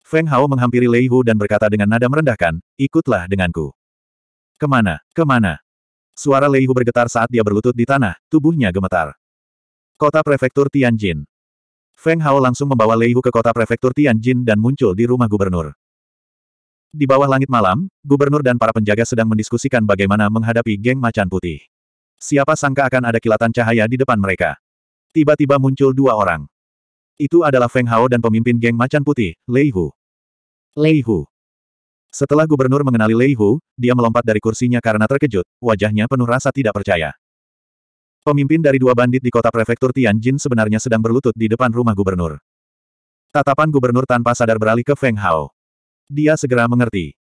Feng Hao menghampiri Lei Hu dan berkata dengan nada merendahkan, ikutlah denganku. Kemana, kemana? Suara Lei Hu bergetar saat dia berlutut di tanah, tubuhnya gemetar. Kota Prefektur Tianjin. Feng Hao langsung membawa Lei Hu ke kota prefektur Tianjin dan muncul di rumah gubernur. Di bawah langit malam, gubernur dan para penjaga sedang mendiskusikan bagaimana menghadapi geng macan putih. Siapa sangka akan ada kilatan cahaya di depan mereka. Tiba-tiba muncul dua orang. Itu adalah Feng Hao dan pemimpin geng macan putih, Lei Hu. Lei Hu. Setelah gubernur mengenali Lei Hu, dia melompat dari kursinya karena terkejut, wajahnya penuh rasa tidak percaya. Pemimpin dari dua bandit di kota prefektur Tianjin sebenarnya sedang berlutut di depan rumah gubernur. Tatapan gubernur tanpa sadar beralih ke Feng Hao. Dia segera mengerti.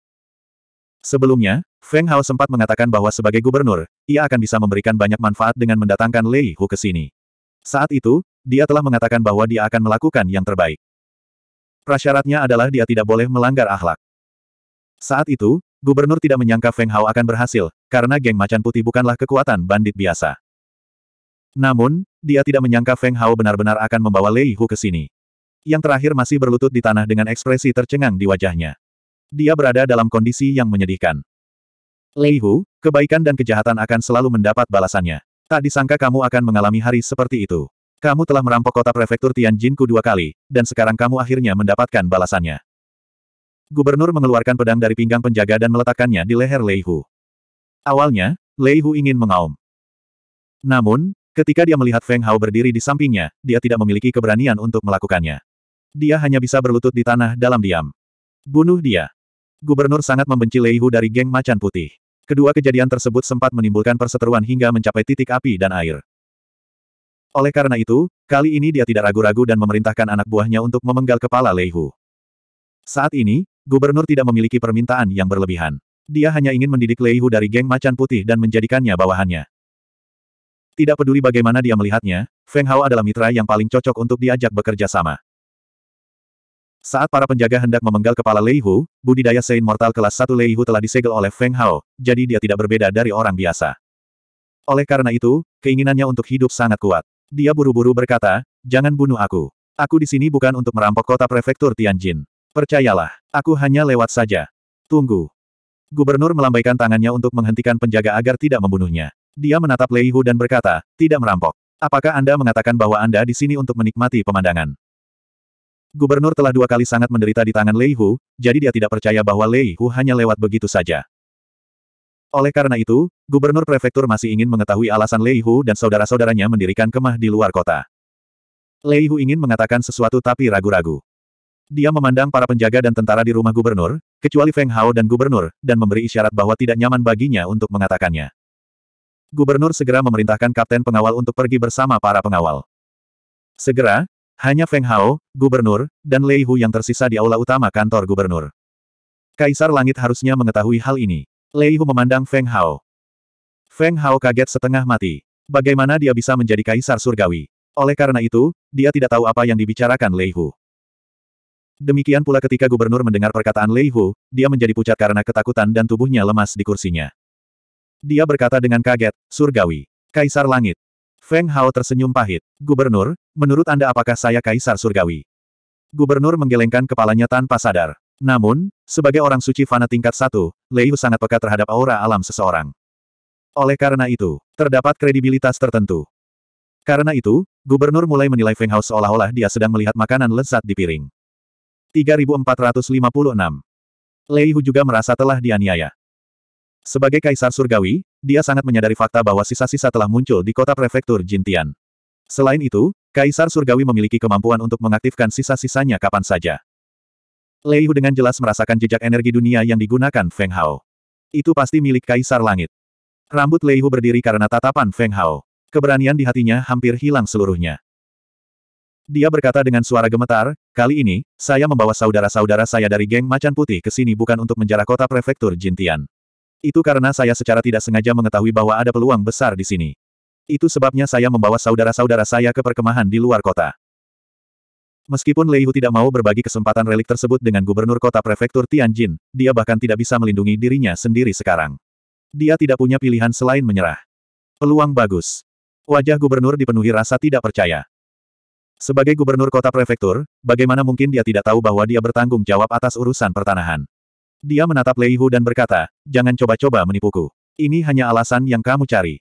Sebelumnya, Feng Hao sempat mengatakan bahwa sebagai gubernur, ia akan bisa memberikan banyak manfaat dengan mendatangkan Lei Hu ke sini. Saat itu, dia telah mengatakan bahwa dia akan melakukan yang terbaik. Prasyaratnya adalah dia tidak boleh melanggar akhlak. Saat itu, gubernur tidak menyangka Feng Hao akan berhasil, karena geng macan putih bukanlah kekuatan bandit biasa. Namun, dia tidak menyangka Feng Hao benar-benar akan membawa Lei Hu ke sini. Yang terakhir masih berlutut di tanah dengan ekspresi tercengang di wajahnya. Dia berada dalam kondisi yang menyedihkan. Lei Hu, kebaikan dan kejahatan akan selalu mendapat balasannya. Tak disangka kamu akan mengalami hari seperti itu. Kamu telah merampok kota prefektur Tianjinku dua kali, dan sekarang kamu akhirnya mendapatkan balasannya. Gubernur mengeluarkan pedang dari pinggang penjaga dan meletakkannya di leher Lei Hu. Awalnya, Lei Hu ingin mengaum. Namun, Ketika dia melihat Feng Hao berdiri di sampingnya, dia tidak memiliki keberanian untuk melakukannya. Dia hanya bisa berlutut di tanah dalam diam. Bunuh dia. Gubernur sangat membenci Lei Hu dari geng macan putih. Kedua kejadian tersebut sempat menimbulkan perseteruan hingga mencapai titik api dan air. Oleh karena itu, kali ini dia tidak ragu-ragu dan memerintahkan anak buahnya untuk memenggal kepala Lei Hu. Saat ini, gubernur tidak memiliki permintaan yang berlebihan. Dia hanya ingin mendidik Lei Hu dari geng macan putih dan menjadikannya bawahannya. Tidak peduli bagaimana dia melihatnya, Feng Hao adalah mitra yang paling cocok untuk diajak bekerja sama. Saat para penjaga hendak memenggal kepala Lei Hu, budidaya Saint Mortal kelas 1 Lei Hu telah disegel oleh Feng Hao, jadi dia tidak berbeda dari orang biasa. Oleh karena itu, keinginannya untuk hidup sangat kuat. Dia buru-buru berkata, jangan bunuh aku. Aku di sini bukan untuk merampok kota prefektur Tianjin. Percayalah, aku hanya lewat saja. Tunggu. Gubernur melambaikan tangannya untuk menghentikan penjaga agar tidak membunuhnya. Dia menatap Lei Hu dan berkata, tidak merampok. Apakah Anda mengatakan bahwa Anda di sini untuk menikmati pemandangan? Gubernur telah dua kali sangat menderita di tangan Lei Hu, jadi dia tidak percaya bahwa Lei Hu hanya lewat begitu saja. Oleh karena itu, Gubernur Prefektur masih ingin mengetahui alasan Lei Hu dan saudara-saudaranya mendirikan kemah di luar kota. Lei Hu ingin mengatakan sesuatu tapi ragu-ragu. Dia memandang para penjaga dan tentara di rumah gubernur, kecuali Feng Hao dan gubernur, dan memberi isyarat bahwa tidak nyaman baginya untuk mengatakannya. Gubernur segera memerintahkan kapten pengawal untuk pergi bersama para pengawal. Segera, hanya Feng Hao, gubernur, dan Lei Hu yang tersisa di aula utama kantor gubernur. Kaisar Langit harusnya mengetahui hal ini. Lei Hu memandang Feng Hao. Feng Hao kaget setengah mati. Bagaimana dia bisa menjadi kaisar surgawi? Oleh karena itu, dia tidak tahu apa yang dibicarakan Lei Hu. Demikian pula ketika gubernur mendengar perkataan Lei Hu, dia menjadi pucat karena ketakutan dan tubuhnya lemas di kursinya. Dia berkata dengan kaget, surgawi. Kaisar langit. Feng Hao tersenyum pahit. Gubernur, menurut Anda apakah saya kaisar surgawi? Gubernur menggelengkan kepalanya tanpa sadar. Namun, sebagai orang suci fana tingkat satu, Leiu sangat peka terhadap aura alam seseorang. Oleh karena itu, terdapat kredibilitas tertentu. Karena itu, gubernur mulai menilai Feng Hao seolah-olah dia sedang melihat makanan lezat di piring. 3456 Lei juga merasa telah dianiaya. Sebagai kaisar surgawi, dia sangat menyadari fakta bahwa sisa-sisa telah muncul di kota prefektur Jintian. Selain itu, kaisar surgawi memiliki kemampuan untuk mengaktifkan sisa-sisanya kapan saja. Lei Hu dengan jelas merasakan jejak energi dunia yang digunakan Feng Hao. Itu pasti milik kaisar langit. Rambut Lei Hu berdiri karena tatapan Feng Hao. Keberanian di hatinya hampir hilang seluruhnya. Dia berkata dengan suara gemetar, kali ini, saya membawa saudara-saudara saya dari geng macan putih ke sini bukan untuk menjarah kota prefektur Jintian. Itu karena saya secara tidak sengaja mengetahui bahwa ada peluang besar di sini. Itu sebabnya saya membawa saudara-saudara saya ke perkemahan di luar kota. Meskipun Lei Hu tidak mau berbagi kesempatan relik tersebut dengan gubernur kota prefektur Tianjin, dia bahkan tidak bisa melindungi dirinya sendiri sekarang. Dia tidak punya pilihan selain menyerah. Peluang bagus. Wajah gubernur dipenuhi rasa tidak percaya. Sebagai gubernur kota prefektur, bagaimana mungkin dia tidak tahu bahwa dia bertanggung jawab atas urusan pertanahan? Dia menatap Lei Hu dan berkata, jangan coba-coba menipuku. Ini hanya alasan yang kamu cari.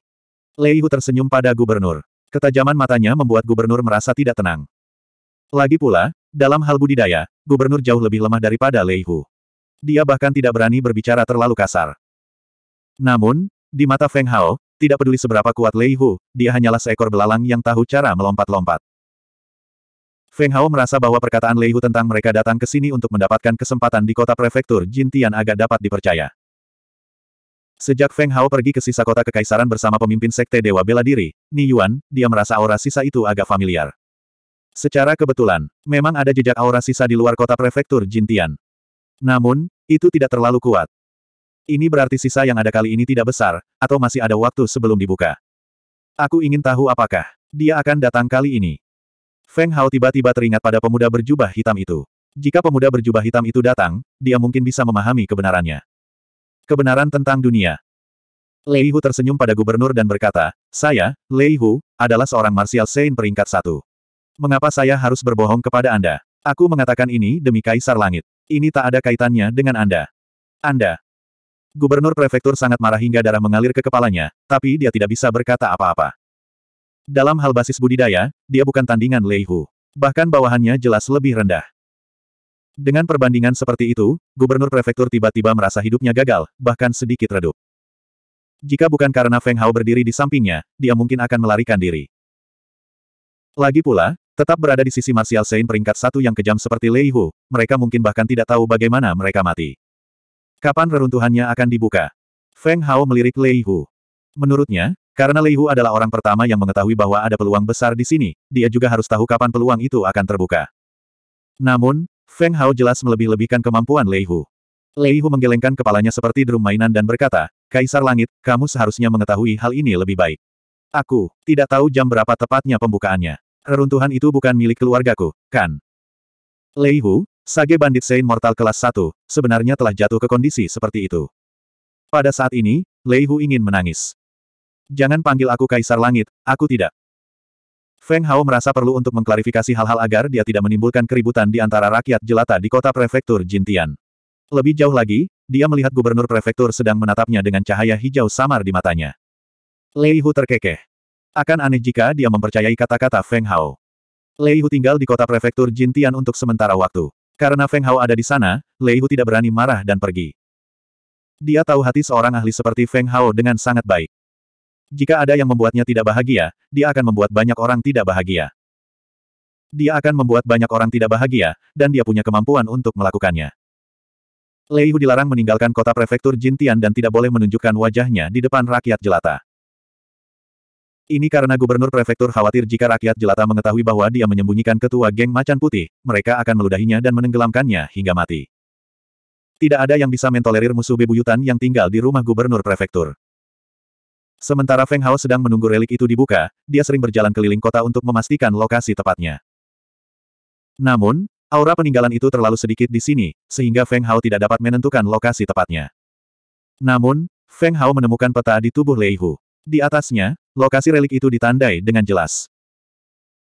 Lei Hu tersenyum pada gubernur. Ketajaman matanya membuat gubernur merasa tidak tenang. Lagi pula, dalam hal budidaya, gubernur jauh lebih lemah daripada Lei Hu. Dia bahkan tidak berani berbicara terlalu kasar. Namun, di mata Feng Hao, tidak peduli seberapa kuat Lei Hu, dia hanyalah seekor belalang yang tahu cara melompat-lompat. Feng Hao merasa bahwa perkataan Lei Hu tentang mereka datang ke sini untuk mendapatkan kesempatan di kota prefektur Jintian agak dapat dipercaya. Sejak Feng Hao pergi ke sisa kota kekaisaran bersama pemimpin sekte Dewa Bela Diri, Ni Yuan, dia merasa aura sisa itu agak familiar. Secara kebetulan, memang ada jejak aura sisa di luar kota prefektur Jintian. Namun, itu tidak terlalu kuat. Ini berarti sisa yang ada kali ini tidak besar, atau masih ada waktu sebelum dibuka. Aku ingin tahu apakah dia akan datang kali ini. Feng Hao tiba-tiba teringat pada pemuda berjubah hitam itu. Jika pemuda berjubah hitam itu datang, dia mungkin bisa memahami kebenarannya. Kebenaran tentang dunia. Lei Hu tersenyum pada gubernur dan berkata, Saya, Lei Hu, adalah seorang martial saint peringkat satu. Mengapa saya harus berbohong kepada Anda? Aku mengatakan ini demi Kaisar Langit. Ini tak ada kaitannya dengan Anda. Anda. Gubernur prefektur sangat marah hingga darah mengalir ke kepalanya, tapi dia tidak bisa berkata apa-apa. Dalam hal basis budidaya, dia bukan tandingan Lei Hu. Bahkan bawahannya jelas lebih rendah. Dengan perbandingan seperti itu, gubernur prefektur tiba-tiba merasa hidupnya gagal, bahkan sedikit redup. Jika bukan karena Feng Hao berdiri di sampingnya, dia mungkin akan melarikan diri. Lagi pula, tetap berada di sisi Martial Saint peringkat satu yang kejam seperti Lei Hu, mereka mungkin bahkan tidak tahu bagaimana mereka mati. Kapan reruntuhannya akan dibuka? Feng Hao melirik Lei Hu. Menurutnya, karena Lei Hu adalah orang pertama yang mengetahui bahwa ada peluang besar di sini, dia juga harus tahu kapan peluang itu akan terbuka. Namun, Feng Hao jelas melebih-lebihkan kemampuan Lei Hu. Lei Hu menggelengkan kepalanya seperti drum mainan dan berkata, Kaisar Langit, kamu seharusnya mengetahui hal ini lebih baik. Aku, tidak tahu jam berapa tepatnya pembukaannya. Reruntuhan itu bukan milik keluargaku, kan? Lei Hu, Sage Bandit Saint Mortal kelas 1, sebenarnya telah jatuh ke kondisi seperti itu. Pada saat ini, Lei Hu ingin menangis. Jangan panggil aku Kaisar Langit, aku tidak. Feng Hao merasa perlu untuk mengklarifikasi hal-hal agar dia tidak menimbulkan keributan di antara rakyat jelata di kota prefektur Jintian. Lebih jauh lagi, dia melihat gubernur prefektur sedang menatapnya dengan cahaya hijau samar di matanya. Lei Hu terkekeh. Akan aneh jika dia mempercayai kata-kata Feng Hao. Lei Hu tinggal di kota prefektur Jintian untuk sementara waktu. Karena Feng Hao ada di sana, Lei Hu tidak berani marah dan pergi. Dia tahu hati seorang ahli seperti Feng Hao dengan sangat baik. Jika ada yang membuatnya tidak bahagia, dia akan membuat banyak orang tidak bahagia. Dia akan membuat banyak orang tidak bahagia, dan dia punya kemampuan untuk melakukannya. Lei Hu dilarang meninggalkan kota prefektur Jintian dan tidak boleh menunjukkan wajahnya di depan rakyat jelata. Ini karena gubernur prefektur khawatir jika rakyat jelata mengetahui bahwa dia menyembunyikan ketua geng macan putih, mereka akan meludahinya dan menenggelamkannya hingga mati. Tidak ada yang bisa mentolerir musuh bebuyutan yang tinggal di rumah gubernur prefektur. Sementara Feng Hao sedang menunggu relik itu dibuka, dia sering berjalan keliling kota untuk memastikan lokasi tepatnya. Namun, aura peninggalan itu terlalu sedikit di sini, sehingga Feng Hao tidak dapat menentukan lokasi tepatnya. Namun, Feng Hao menemukan peta di tubuh Lei Hu. Di atasnya, lokasi relik itu ditandai dengan jelas.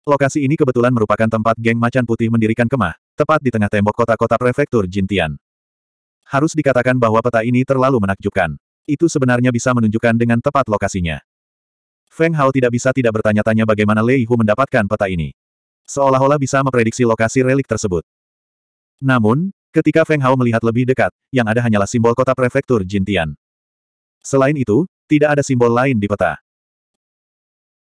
Lokasi ini kebetulan merupakan tempat geng macan putih mendirikan kemah, tepat di tengah tembok kota-kota prefektur Jintian. Harus dikatakan bahwa peta ini terlalu menakjubkan itu sebenarnya bisa menunjukkan dengan tepat lokasinya. Feng Hao tidak bisa tidak bertanya-tanya bagaimana Lei Hu mendapatkan peta ini. Seolah-olah bisa memprediksi lokasi relik tersebut. Namun, ketika Feng Hao melihat lebih dekat, yang ada hanyalah simbol kota prefektur Jintian. Selain itu, tidak ada simbol lain di peta.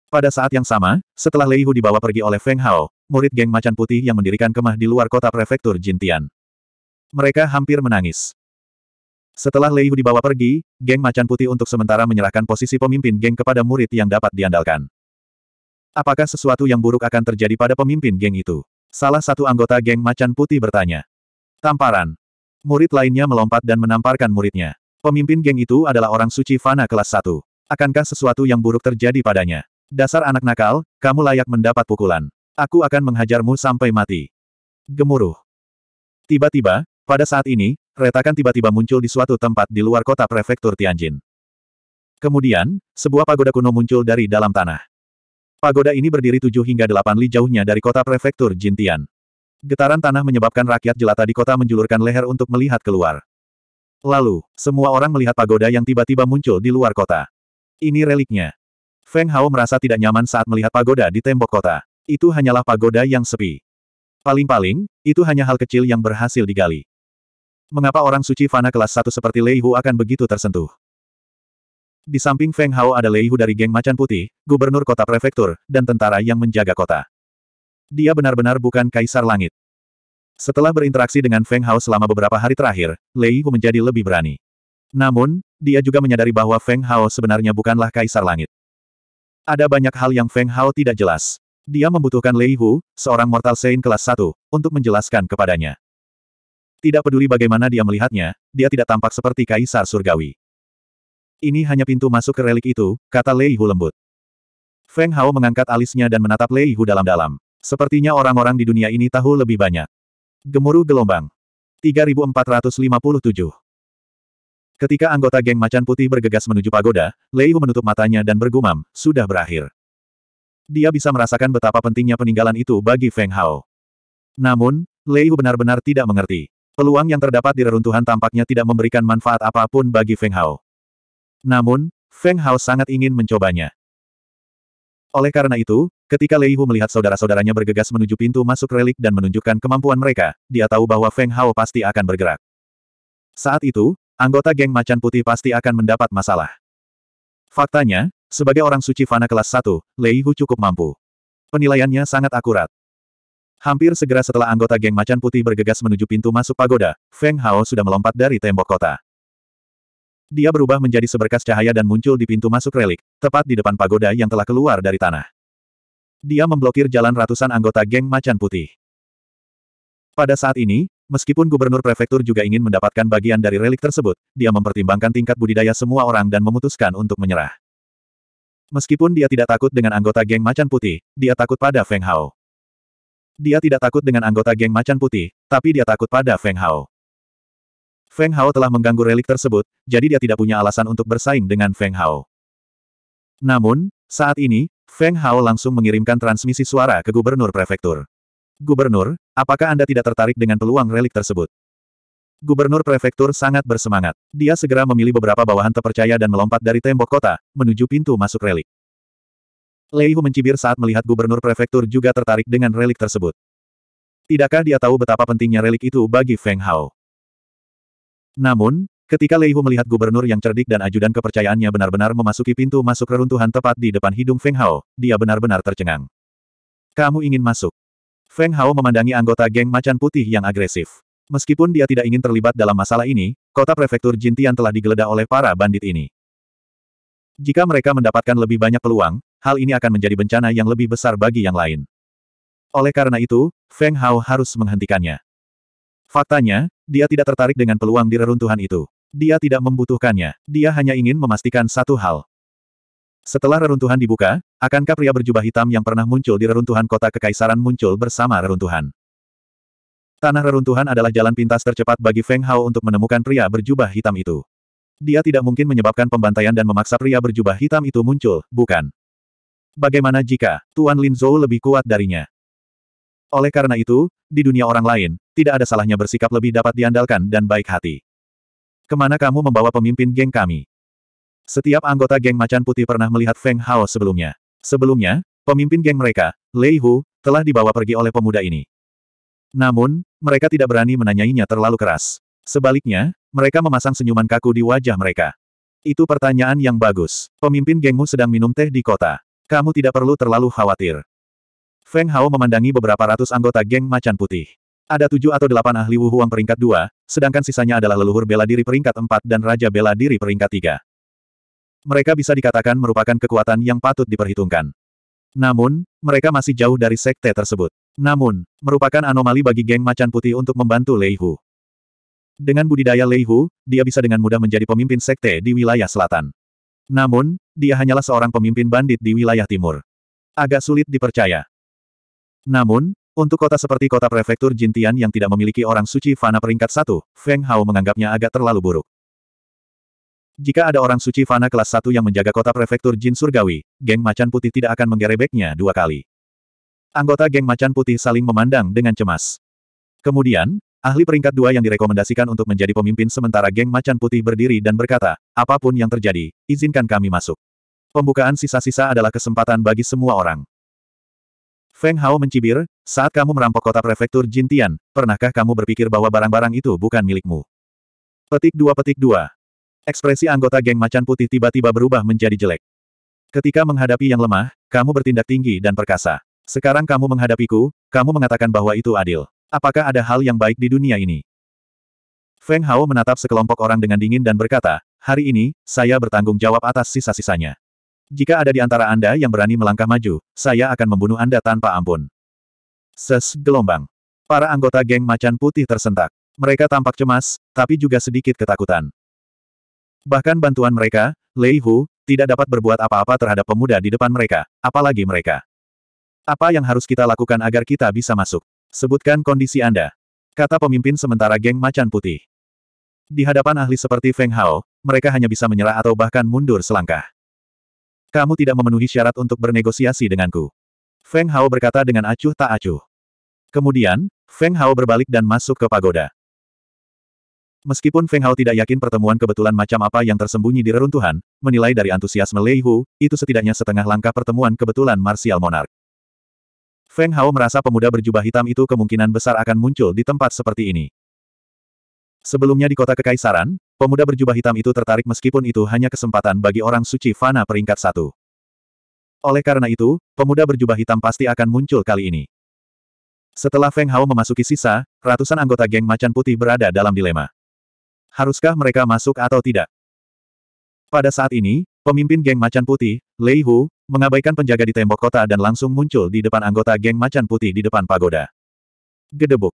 Pada saat yang sama, setelah Lei Hu dibawa pergi oleh Feng Hao, murid geng macan putih yang mendirikan kemah di luar kota prefektur Jintian. Mereka hampir menangis. Setelah Lei Hu dibawa pergi, geng Macan Putih untuk sementara menyerahkan posisi pemimpin geng kepada murid yang dapat diandalkan. Apakah sesuatu yang buruk akan terjadi pada pemimpin geng itu? Salah satu anggota geng Macan Putih bertanya. Tamparan. Murid lainnya melompat dan menamparkan muridnya. Pemimpin geng itu adalah orang suci Fana kelas 1. Akankah sesuatu yang buruk terjadi padanya? Dasar anak nakal, kamu layak mendapat pukulan. Aku akan menghajarmu sampai mati. Gemuruh. Tiba-tiba, pada saat ini, retakan tiba-tiba muncul di suatu tempat di luar kota prefektur Tianjin. Kemudian, sebuah pagoda kuno muncul dari dalam tanah. Pagoda ini berdiri tujuh hingga delapan li jauhnya dari kota prefektur Jintian. Getaran tanah menyebabkan rakyat jelata di kota menjulurkan leher untuk melihat keluar. Lalu, semua orang melihat pagoda yang tiba-tiba muncul di luar kota. Ini reliknya. Feng Hao merasa tidak nyaman saat melihat pagoda di tembok kota. Itu hanyalah pagoda yang sepi. Paling-paling, itu hanya hal kecil yang berhasil digali. Mengapa orang suci fana kelas satu seperti Lei Hu akan begitu tersentuh? Di samping Feng Hao ada Lei Hu dari geng Macan Putih, gubernur kota prefektur, dan tentara yang menjaga kota. Dia benar-benar bukan kaisar langit. Setelah berinteraksi dengan Feng Hao selama beberapa hari terakhir, Lei Hu menjadi lebih berani. Namun, dia juga menyadari bahwa Feng Hao sebenarnya bukanlah kaisar langit. Ada banyak hal yang Feng Hao tidak jelas. Dia membutuhkan Lei Hu, seorang mortal saint kelas 1, untuk menjelaskan kepadanya. Tidak peduli bagaimana dia melihatnya, dia tidak tampak seperti kaisar surgawi. Ini hanya pintu masuk ke relik itu, kata Lei Hu lembut. Feng Hao mengangkat alisnya dan menatap Lei Hu dalam-dalam. Sepertinya orang-orang di dunia ini tahu lebih banyak. Gemuruh gelombang. 3457 Ketika anggota geng macan putih bergegas menuju pagoda, Lei Hu menutup matanya dan bergumam, sudah berakhir. Dia bisa merasakan betapa pentingnya peninggalan itu bagi Feng Hao. Namun, Lei Hu benar-benar tidak mengerti. Peluang yang terdapat di reruntuhan tampaknya tidak memberikan manfaat apapun bagi Feng Hao. Namun, Feng Hao sangat ingin mencobanya. Oleh karena itu, ketika Lei Hu melihat saudara-saudaranya bergegas menuju pintu masuk relik dan menunjukkan kemampuan mereka, dia tahu bahwa Feng Hao pasti akan bergerak. Saat itu, anggota geng macan putih pasti akan mendapat masalah. Faktanya, sebagai orang suci fana kelas 1, Lei Hu cukup mampu. Penilaiannya sangat akurat. Hampir segera setelah anggota geng macan putih bergegas menuju pintu masuk pagoda, Feng Hao sudah melompat dari tembok kota. Dia berubah menjadi seberkas cahaya dan muncul di pintu masuk relik, tepat di depan pagoda yang telah keluar dari tanah. Dia memblokir jalan ratusan anggota geng macan putih. Pada saat ini, meskipun gubernur prefektur juga ingin mendapatkan bagian dari relik tersebut, dia mempertimbangkan tingkat budidaya semua orang dan memutuskan untuk menyerah. Meskipun dia tidak takut dengan anggota geng macan putih, dia takut pada Feng Hao. Dia tidak takut dengan anggota geng macan putih, tapi dia takut pada Feng Hao. Feng Hao telah mengganggu relik tersebut, jadi dia tidak punya alasan untuk bersaing dengan Feng Hao. Namun, saat ini, Feng Hao langsung mengirimkan transmisi suara ke gubernur prefektur. Gubernur, apakah Anda tidak tertarik dengan peluang relik tersebut? Gubernur prefektur sangat bersemangat. Dia segera memilih beberapa bawahan terpercaya dan melompat dari tembok kota, menuju pintu masuk relik. Leihu mencibir saat melihat gubernur prefektur juga tertarik dengan relik tersebut. Tidakkah dia tahu betapa pentingnya relik itu bagi Feng Hao? Namun, ketika Leihu melihat gubernur yang cerdik dan ajudan kepercayaannya benar-benar memasuki pintu masuk reruntuhan tepat di depan hidung Feng Hao, dia benar-benar tercengang. Kamu ingin masuk? Feng Hao memandangi anggota geng macan putih yang agresif. Meskipun dia tidak ingin terlibat dalam masalah ini, kota prefektur Jintian telah digeledah oleh para bandit ini. Jika mereka mendapatkan lebih banyak peluang, hal ini akan menjadi bencana yang lebih besar bagi yang lain. Oleh karena itu, Feng Hao harus menghentikannya. Faktanya, dia tidak tertarik dengan peluang di reruntuhan itu. Dia tidak membutuhkannya. Dia hanya ingin memastikan satu hal. Setelah reruntuhan dibuka, akankah pria berjubah hitam yang pernah muncul di reruntuhan kota kekaisaran muncul bersama reruntuhan? Tanah reruntuhan adalah jalan pintas tercepat bagi Feng Hao untuk menemukan pria berjubah hitam itu. Dia tidak mungkin menyebabkan pembantaian dan memaksa pria berjubah hitam itu muncul, bukan? Bagaimana jika Tuan Lin Zhou lebih kuat darinya? Oleh karena itu, di dunia orang lain, tidak ada salahnya bersikap lebih dapat diandalkan dan baik hati. Kemana kamu membawa pemimpin geng kami? Setiap anggota geng Macan Putih pernah melihat Feng Hao sebelumnya. Sebelumnya, pemimpin geng mereka, Lei Hu, telah dibawa pergi oleh pemuda ini. Namun, mereka tidak berani menanyainya terlalu keras. Sebaliknya, mereka memasang senyuman kaku di wajah mereka. Itu pertanyaan yang bagus. Pemimpin gengmu sedang minum teh di kota. Kamu tidak perlu terlalu khawatir. Feng Hao memandangi beberapa ratus anggota geng macan putih. Ada tujuh atau delapan ahli wuhuang peringkat dua, sedangkan sisanya adalah leluhur bela diri peringkat empat dan raja bela diri peringkat tiga. Mereka bisa dikatakan merupakan kekuatan yang patut diperhitungkan. Namun, mereka masih jauh dari sekte tersebut. Namun, merupakan anomali bagi geng macan putih untuk membantu Lei Hu. Dengan budidaya Lei Hu, dia bisa dengan mudah menjadi pemimpin sekte di wilayah selatan. Namun, dia hanyalah seorang pemimpin bandit di wilayah timur. Agak sulit dipercaya. Namun, untuk kota seperti kota prefektur Jintian yang tidak memiliki orang suci Fana peringkat satu, Feng Hao menganggapnya agak terlalu buruk. Jika ada orang suci Fana kelas satu yang menjaga kota prefektur Jin Surgawi, geng macan putih tidak akan menggerebeknya dua kali. Anggota geng macan putih saling memandang dengan cemas. Kemudian, Ahli peringkat dua yang direkomendasikan untuk menjadi pemimpin sementara geng macan putih berdiri dan berkata, apapun yang terjadi, izinkan kami masuk. Pembukaan sisa-sisa adalah kesempatan bagi semua orang. Feng Hao mencibir, saat kamu merampok kota prefektur Jintian, pernahkah kamu berpikir bahwa barang-barang itu bukan milikmu? Petik dua petik dua. Ekspresi anggota geng macan putih tiba-tiba berubah menjadi jelek. Ketika menghadapi yang lemah, kamu bertindak tinggi dan perkasa. Sekarang kamu menghadapiku, kamu mengatakan bahwa itu adil. Apakah ada hal yang baik di dunia ini? Feng Hao menatap sekelompok orang dengan dingin dan berkata, hari ini, saya bertanggung jawab atas sisa-sisanya. Jika ada di antara Anda yang berani melangkah maju, saya akan membunuh Anda tanpa ampun. Ses gelombang. Para anggota geng macan putih tersentak. Mereka tampak cemas, tapi juga sedikit ketakutan. Bahkan bantuan mereka, Lei Hu, tidak dapat berbuat apa-apa terhadap pemuda di depan mereka, apalagi mereka. Apa yang harus kita lakukan agar kita bisa masuk? Sebutkan kondisi Anda. Kata pemimpin sementara geng macan putih. Di hadapan ahli seperti Feng Hao, mereka hanya bisa menyerah atau bahkan mundur selangkah. Kamu tidak memenuhi syarat untuk bernegosiasi denganku. Feng Hao berkata dengan acuh tak acuh. Kemudian, Feng Hao berbalik dan masuk ke pagoda. Meskipun Feng Hao tidak yakin pertemuan kebetulan macam apa yang tersembunyi di reruntuhan, menilai dari antusiasme Lei Hu, itu setidaknya setengah langkah pertemuan kebetulan Martial Monarch. Feng Hao merasa pemuda berjubah hitam itu kemungkinan besar akan muncul di tempat seperti ini. Sebelumnya di kota Kekaisaran, pemuda berjubah hitam itu tertarik meskipun itu hanya kesempatan bagi orang suci Fana peringkat satu. Oleh karena itu, pemuda berjubah hitam pasti akan muncul kali ini. Setelah Feng Hao memasuki sisa, ratusan anggota geng macan putih berada dalam dilema. Haruskah mereka masuk atau tidak? Pada saat ini, pemimpin geng macan putih, Lei Hu, mengabaikan penjaga di tembok kota dan langsung muncul di depan anggota geng macan putih di depan pagoda. Gedebuk.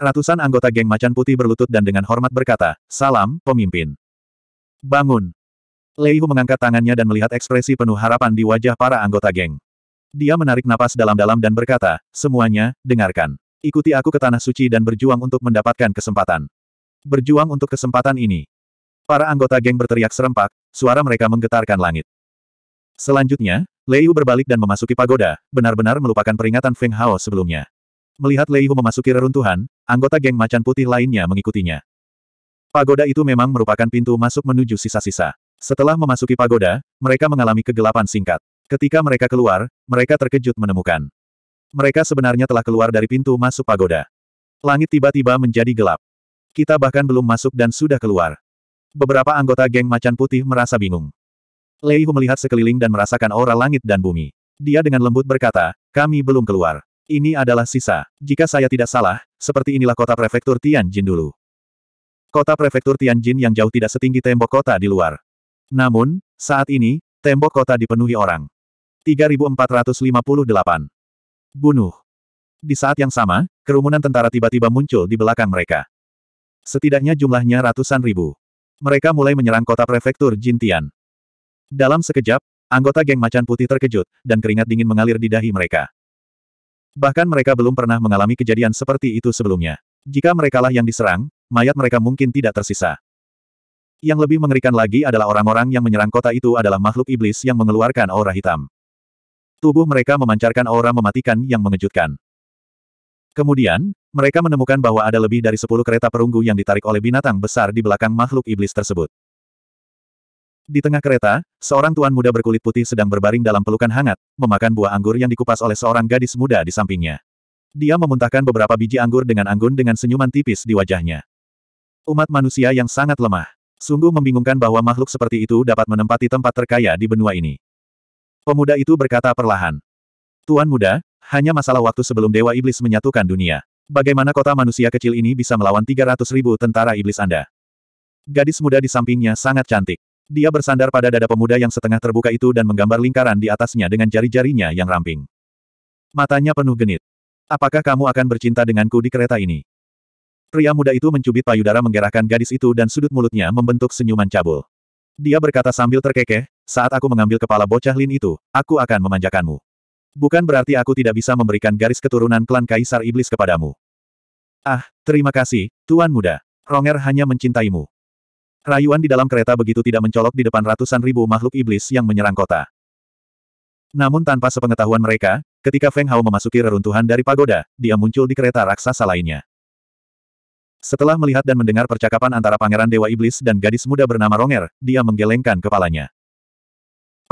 Ratusan anggota geng macan putih berlutut dan dengan hormat berkata, Salam, pemimpin. Bangun. Lei Hu mengangkat tangannya dan melihat ekspresi penuh harapan di wajah para anggota geng. Dia menarik napas dalam-dalam dan berkata, Semuanya, dengarkan. Ikuti aku ke Tanah Suci dan berjuang untuk mendapatkan kesempatan. Berjuang untuk kesempatan ini, Para anggota geng berteriak serempak, suara mereka menggetarkan langit. Selanjutnya, Lei Yu berbalik dan memasuki pagoda, benar-benar melupakan peringatan Feng Hao sebelumnya. Melihat Lei Yu memasuki reruntuhan, anggota geng macan putih lainnya mengikutinya. Pagoda itu memang merupakan pintu masuk menuju sisa-sisa. Setelah memasuki pagoda, mereka mengalami kegelapan singkat. Ketika mereka keluar, mereka terkejut menemukan. Mereka sebenarnya telah keluar dari pintu masuk pagoda. Langit tiba-tiba menjadi gelap. Kita bahkan belum masuk dan sudah keluar. Beberapa anggota geng macan putih merasa bingung. Lei Hu melihat sekeliling dan merasakan aura langit dan bumi. Dia dengan lembut berkata, kami belum keluar. Ini adalah sisa. Jika saya tidak salah, seperti inilah kota prefektur Tianjin dulu. Kota prefektur Tianjin yang jauh tidak setinggi tembok kota di luar. Namun, saat ini, tembok kota dipenuhi orang. 3458. Bunuh. Di saat yang sama, kerumunan tentara tiba-tiba muncul di belakang mereka. Setidaknya jumlahnya ratusan ribu. Mereka mulai menyerang kota prefektur Jintian. Dalam sekejap, anggota geng macan putih terkejut, dan keringat dingin mengalir di dahi mereka. Bahkan mereka belum pernah mengalami kejadian seperti itu sebelumnya. Jika merekalah yang diserang, mayat mereka mungkin tidak tersisa. Yang lebih mengerikan lagi adalah orang-orang yang menyerang kota itu adalah makhluk iblis yang mengeluarkan aura hitam. Tubuh mereka memancarkan aura mematikan yang mengejutkan. Kemudian, mereka menemukan bahwa ada lebih dari 10 kereta perunggu yang ditarik oleh binatang besar di belakang makhluk iblis tersebut. Di tengah kereta, seorang tuan muda berkulit putih sedang berbaring dalam pelukan hangat, memakan buah anggur yang dikupas oleh seorang gadis muda di sampingnya. Dia memuntahkan beberapa biji anggur dengan anggun dengan senyuman tipis di wajahnya. Umat manusia yang sangat lemah. Sungguh membingungkan bahwa makhluk seperti itu dapat menempati tempat terkaya di benua ini. Pemuda itu berkata perlahan. Tuan muda, hanya masalah waktu sebelum Dewa Iblis menyatukan dunia. Bagaimana kota manusia kecil ini bisa melawan 300 ribu tentara iblis Anda? Gadis muda di sampingnya sangat cantik. Dia bersandar pada dada pemuda yang setengah terbuka itu dan menggambar lingkaran di atasnya dengan jari-jarinya yang ramping. Matanya penuh genit. Apakah kamu akan bercinta denganku di kereta ini? Pria muda itu mencubit payudara menggerakkan gadis itu dan sudut mulutnya membentuk senyuman cabul. Dia berkata sambil terkekeh, saat aku mengambil kepala bocah Lin itu, aku akan memanjakanmu. Bukan berarti aku tidak bisa memberikan garis keturunan klan Kaisar Iblis kepadamu. Ah, terima kasih, Tuan Muda. Ronger hanya mencintaimu. Rayuan di dalam kereta begitu tidak mencolok di depan ratusan ribu makhluk iblis yang menyerang kota. Namun tanpa sepengetahuan mereka, ketika Feng Hao memasuki reruntuhan dari pagoda, dia muncul di kereta raksasa lainnya. Setelah melihat dan mendengar percakapan antara Pangeran Dewa Iblis dan gadis muda bernama Ronger, dia menggelengkan kepalanya.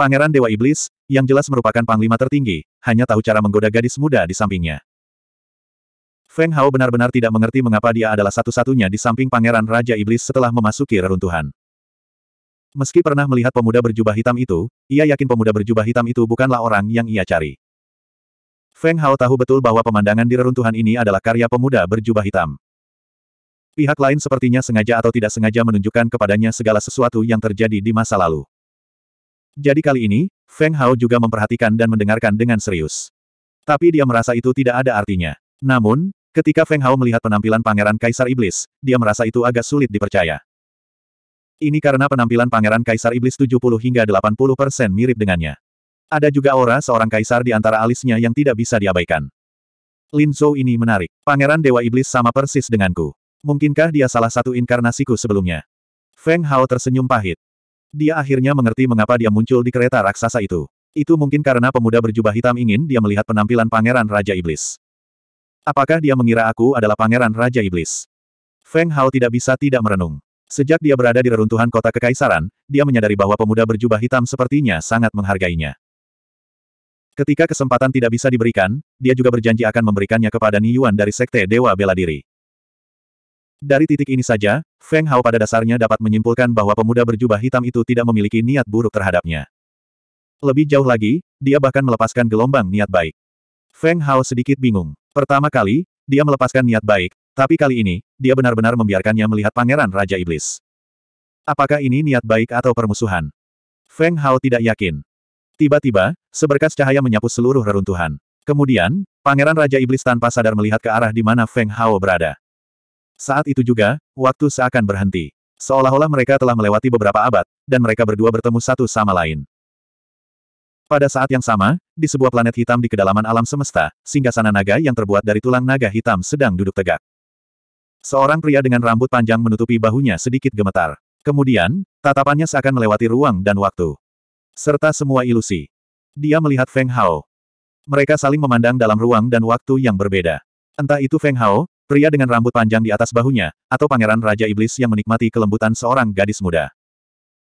Pangeran Dewa Iblis, yang jelas merupakan panglima tertinggi, hanya tahu cara menggoda gadis muda di sampingnya. Feng Hao benar-benar tidak mengerti mengapa dia adalah satu-satunya di samping pangeran Raja Iblis setelah memasuki reruntuhan. Meski pernah melihat pemuda berjubah hitam itu, ia yakin pemuda berjubah hitam itu bukanlah orang yang ia cari. Feng Hao tahu betul bahwa pemandangan di reruntuhan ini adalah karya pemuda berjubah hitam. Pihak lain sepertinya sengaja atau tidak sengaja menunjukkan kepadanya segala sesuatu yang terjadi di masa lalu. Jadi kali ini, Feng Hao juga memperhatikan dan mendengarkan dengan serius. Tapi dia merasa itu tidak ada artinya. Namun, Ketika Feng Hao melihat penampilan Pangeran Kaisar Iblis, dia merasa itu agak sulit dipercaya. Ini karena penampilan Pangeran Kaisar Iblis 70 hingga 80 persen mirip dengannya. Ada juga aura seorang kaisar di antara alisnya yang tidak bisa diabaikan. Lin Zhou ini menarik. Pangeran Dewa Iblis sama persis denganku. Mungkinkah dia salah satu inkarnasiku sebelumnya? Feng Hao tersenyum pahit. Dia akhirnya mengerti mengapa dia muncul di kereta raksasa itu. Itu mungkin karena pemuda berjubah hitam ingin dia melihat penampilan Pangeran Raja Iblis. Apakah dia mengira aku adalah pangeran Raja Iblis? Feng Hao tidak bisa tidak merenung. Sejak dia berada di reruntuhan kota kekaisaran, dia menyadari bahwa pemuda berjubah hitam sepertinya sangat menghargainya. Ketika kesempatan tidak bisa diberikan, dia juga berjanji akan memberikannya kepada Ni Yuan dari Sekte Dewa Bela Diri. Dari titik ini saja, Feng Hao pada dasarnya dapat menyimpulkan bahwa pemuda berjubah hitam itu tidak memiliki niat buruk terhadapnya. Lebih jauh lagi, dia bahkan melepaskan gelombang niat baik. Feng Hao sedikit bingung. Pertama kali, dia melepaskan niat baik, tapi kali ini, dia benar-benar membiarkannya melihat pangeran Raja Iblis. Apakah ini niat baik atau permusuhan? Feng Hao tidak yakin. Tiba-tiba, seberkas cahaya menyapu seluruh reruntuhan. Kemudian, pangeran Raja Iblis tanpa sadar melihat ke arah di mana Feng Hao berada. Saat itu juga, waktu seakan berhenti. Seolah-olah mereka telah melewati beberapa abad, dan mereka berdua bertemu satu sama lain. Pada saat yang sama, di sebuah planet hitam di kedalaman alam semesta, singgasana naga yang terbuat dari tulang naga hitam sedang duduk tegak. Seorang pria dengan rambut panjang menutupi bahunya sedikit gemetar. Kemudian, tatapannya seakan melewati ruang dan waktu. Serta semua ilusi. Dia melihat Feng Hao. Mereka saling memandang dalam ruang dan waktu yang berbeda. Entah itu Feng Hao, pria dengan rambut panjang di atas bahunya, atau pangeran Raja Iblis yang menikmati kelembutan seorang gadis muda.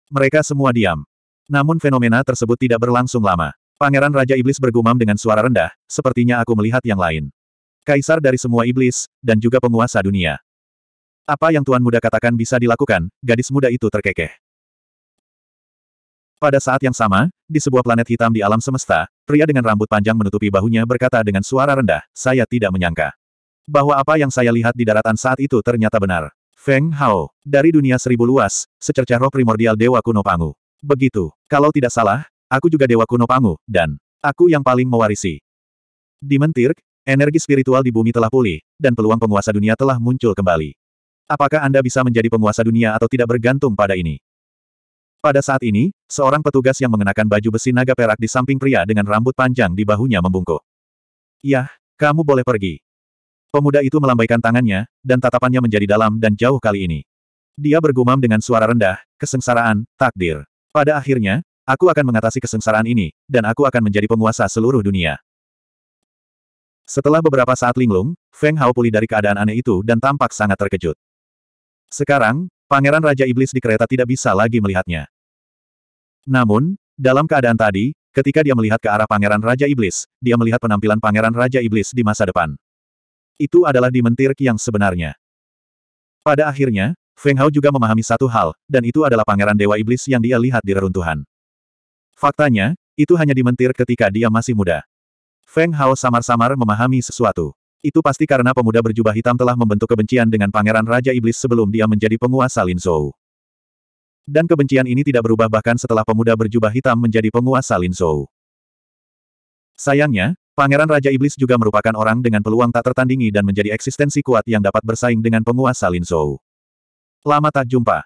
Mereka semua diam. Namun fenomena tersebut tidak berlangsung lama. Pangeran Raja Iblis bergumam dengan suara rendah, sepertinya aku melihat yang lain. Kaisar dari semua iblis, dan juga penguasa dunia. Apa yang Tuan Muda katakan bisa dilakukan, gadis muda itu terkekeh. Pada saat yang sama, di sebuah planet hitam di alam semesta, pria dengan rambut panjang menutupi bahunya berkata dengan suara rendah, saya tidak menyangka. Bahwa apa yang saya lihat di daratan saat itu ternyata benar. Feng Hao, dari dunia seribu luas, secercah roh primordial Dewa Kuno Pangu. Begitu. Kalau tidak salah, aku juga dewa kuno Pangu, dan aku yang paling mewarisi. Di Mentirk, energi spiritual di bumi telah pulih, dan peluang penguasa dunia telah muncul kembali. Apakah Anda bisa menjadi penguasa dunia atau tidak bergantung pada ini? Pada saat ini, seorang petugas yang mengenakan baju besi naga perak di samping pria dengan rambut panjang di bahunya membungkuk. Yah, kamu boleh pergi. Pemuda itu melambaikan tangannya, dan tatapannya menjadi dalam dan jauh kali ini. Dia bergumam dengan suara rendah, kesengsaraan, takdir. Pada akhirnya, aku akan mengatasi kesengsaraan ini, dan aku akan menjadi penguasa seluruh dunia. Setelah beberapa saat linglung, Feng Hao pulih dari keadaan aneh itu dan tampak sangat terkejut. Sekarang, Pangeran Raja Iblis di kereta tidak bisa lagi melihatnya. Namun, dalam keadaan tadi, ketika dia melihat ke arah Pangeran Raja Iblis, dia melihat penampilan Pangeran Raja Iblis di masa depan. Itu adalah di dimentir yang sebenarnya. Pada akhirnya, Feng Hao juga memahami satu hal, dan itu adalah pangeran Dewa Iblis yang dia lihat di reruntuhan. Faktanya, itu hanya dimentir ketika dia masih muda. Feng Hao samar-samar memahami sesuatu. Itu pasti karena pemuda berjubah hitam telah membentuk kebencian dengan pangeran Raja Iblis sebelum dia menjadi penguasa Lin Zhou. Dan kebencian ini tidak berubah bahkan setelah pemuda berjubah hitam menjadi penguasa Lin Zhou. Sayangnya, Pangeran Raja Iblis juga merupakan orang dengan peluang tak tertandingi dan menjadi eksistensi kuat yang dapat bersaing dengan penguasa Lin Zhou. Lama tak jumpa.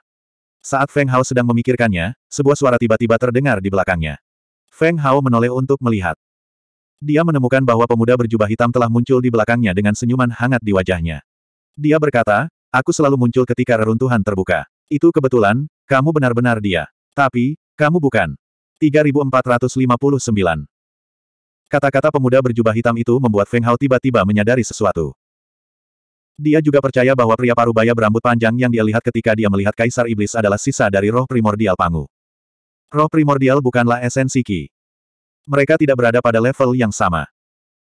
Saat Feng Hao sedang memikirkannya, sebuah suara tiba-tiba terdengar di belakangnya. Feng Hao menoleh untuk melihat. Dia menemukan bahwa pemuda berjubah hitam telah muncul di belakangnya dengan senyuman hangat di wajahnya. Dia berkata, aku selalu muncul ketika reruntuhan terbuka. Itu kebetulan, kamu benar-benar dia. Tapi, kamu bukan. 3459 Kata-kata pemuda berjubah hitam itu membuat Feng Hao tiba-tiba menyadari sesuatu. Dia juga percaya bahwa pria parubaya berambut panjang yang dia lihat ketika dia melihat Kaisar Iblis adalah sisa dari roh primordial Pangu. Roh primordial bukanlah esensi Ki. Mereka tidak berada pada level yang sama.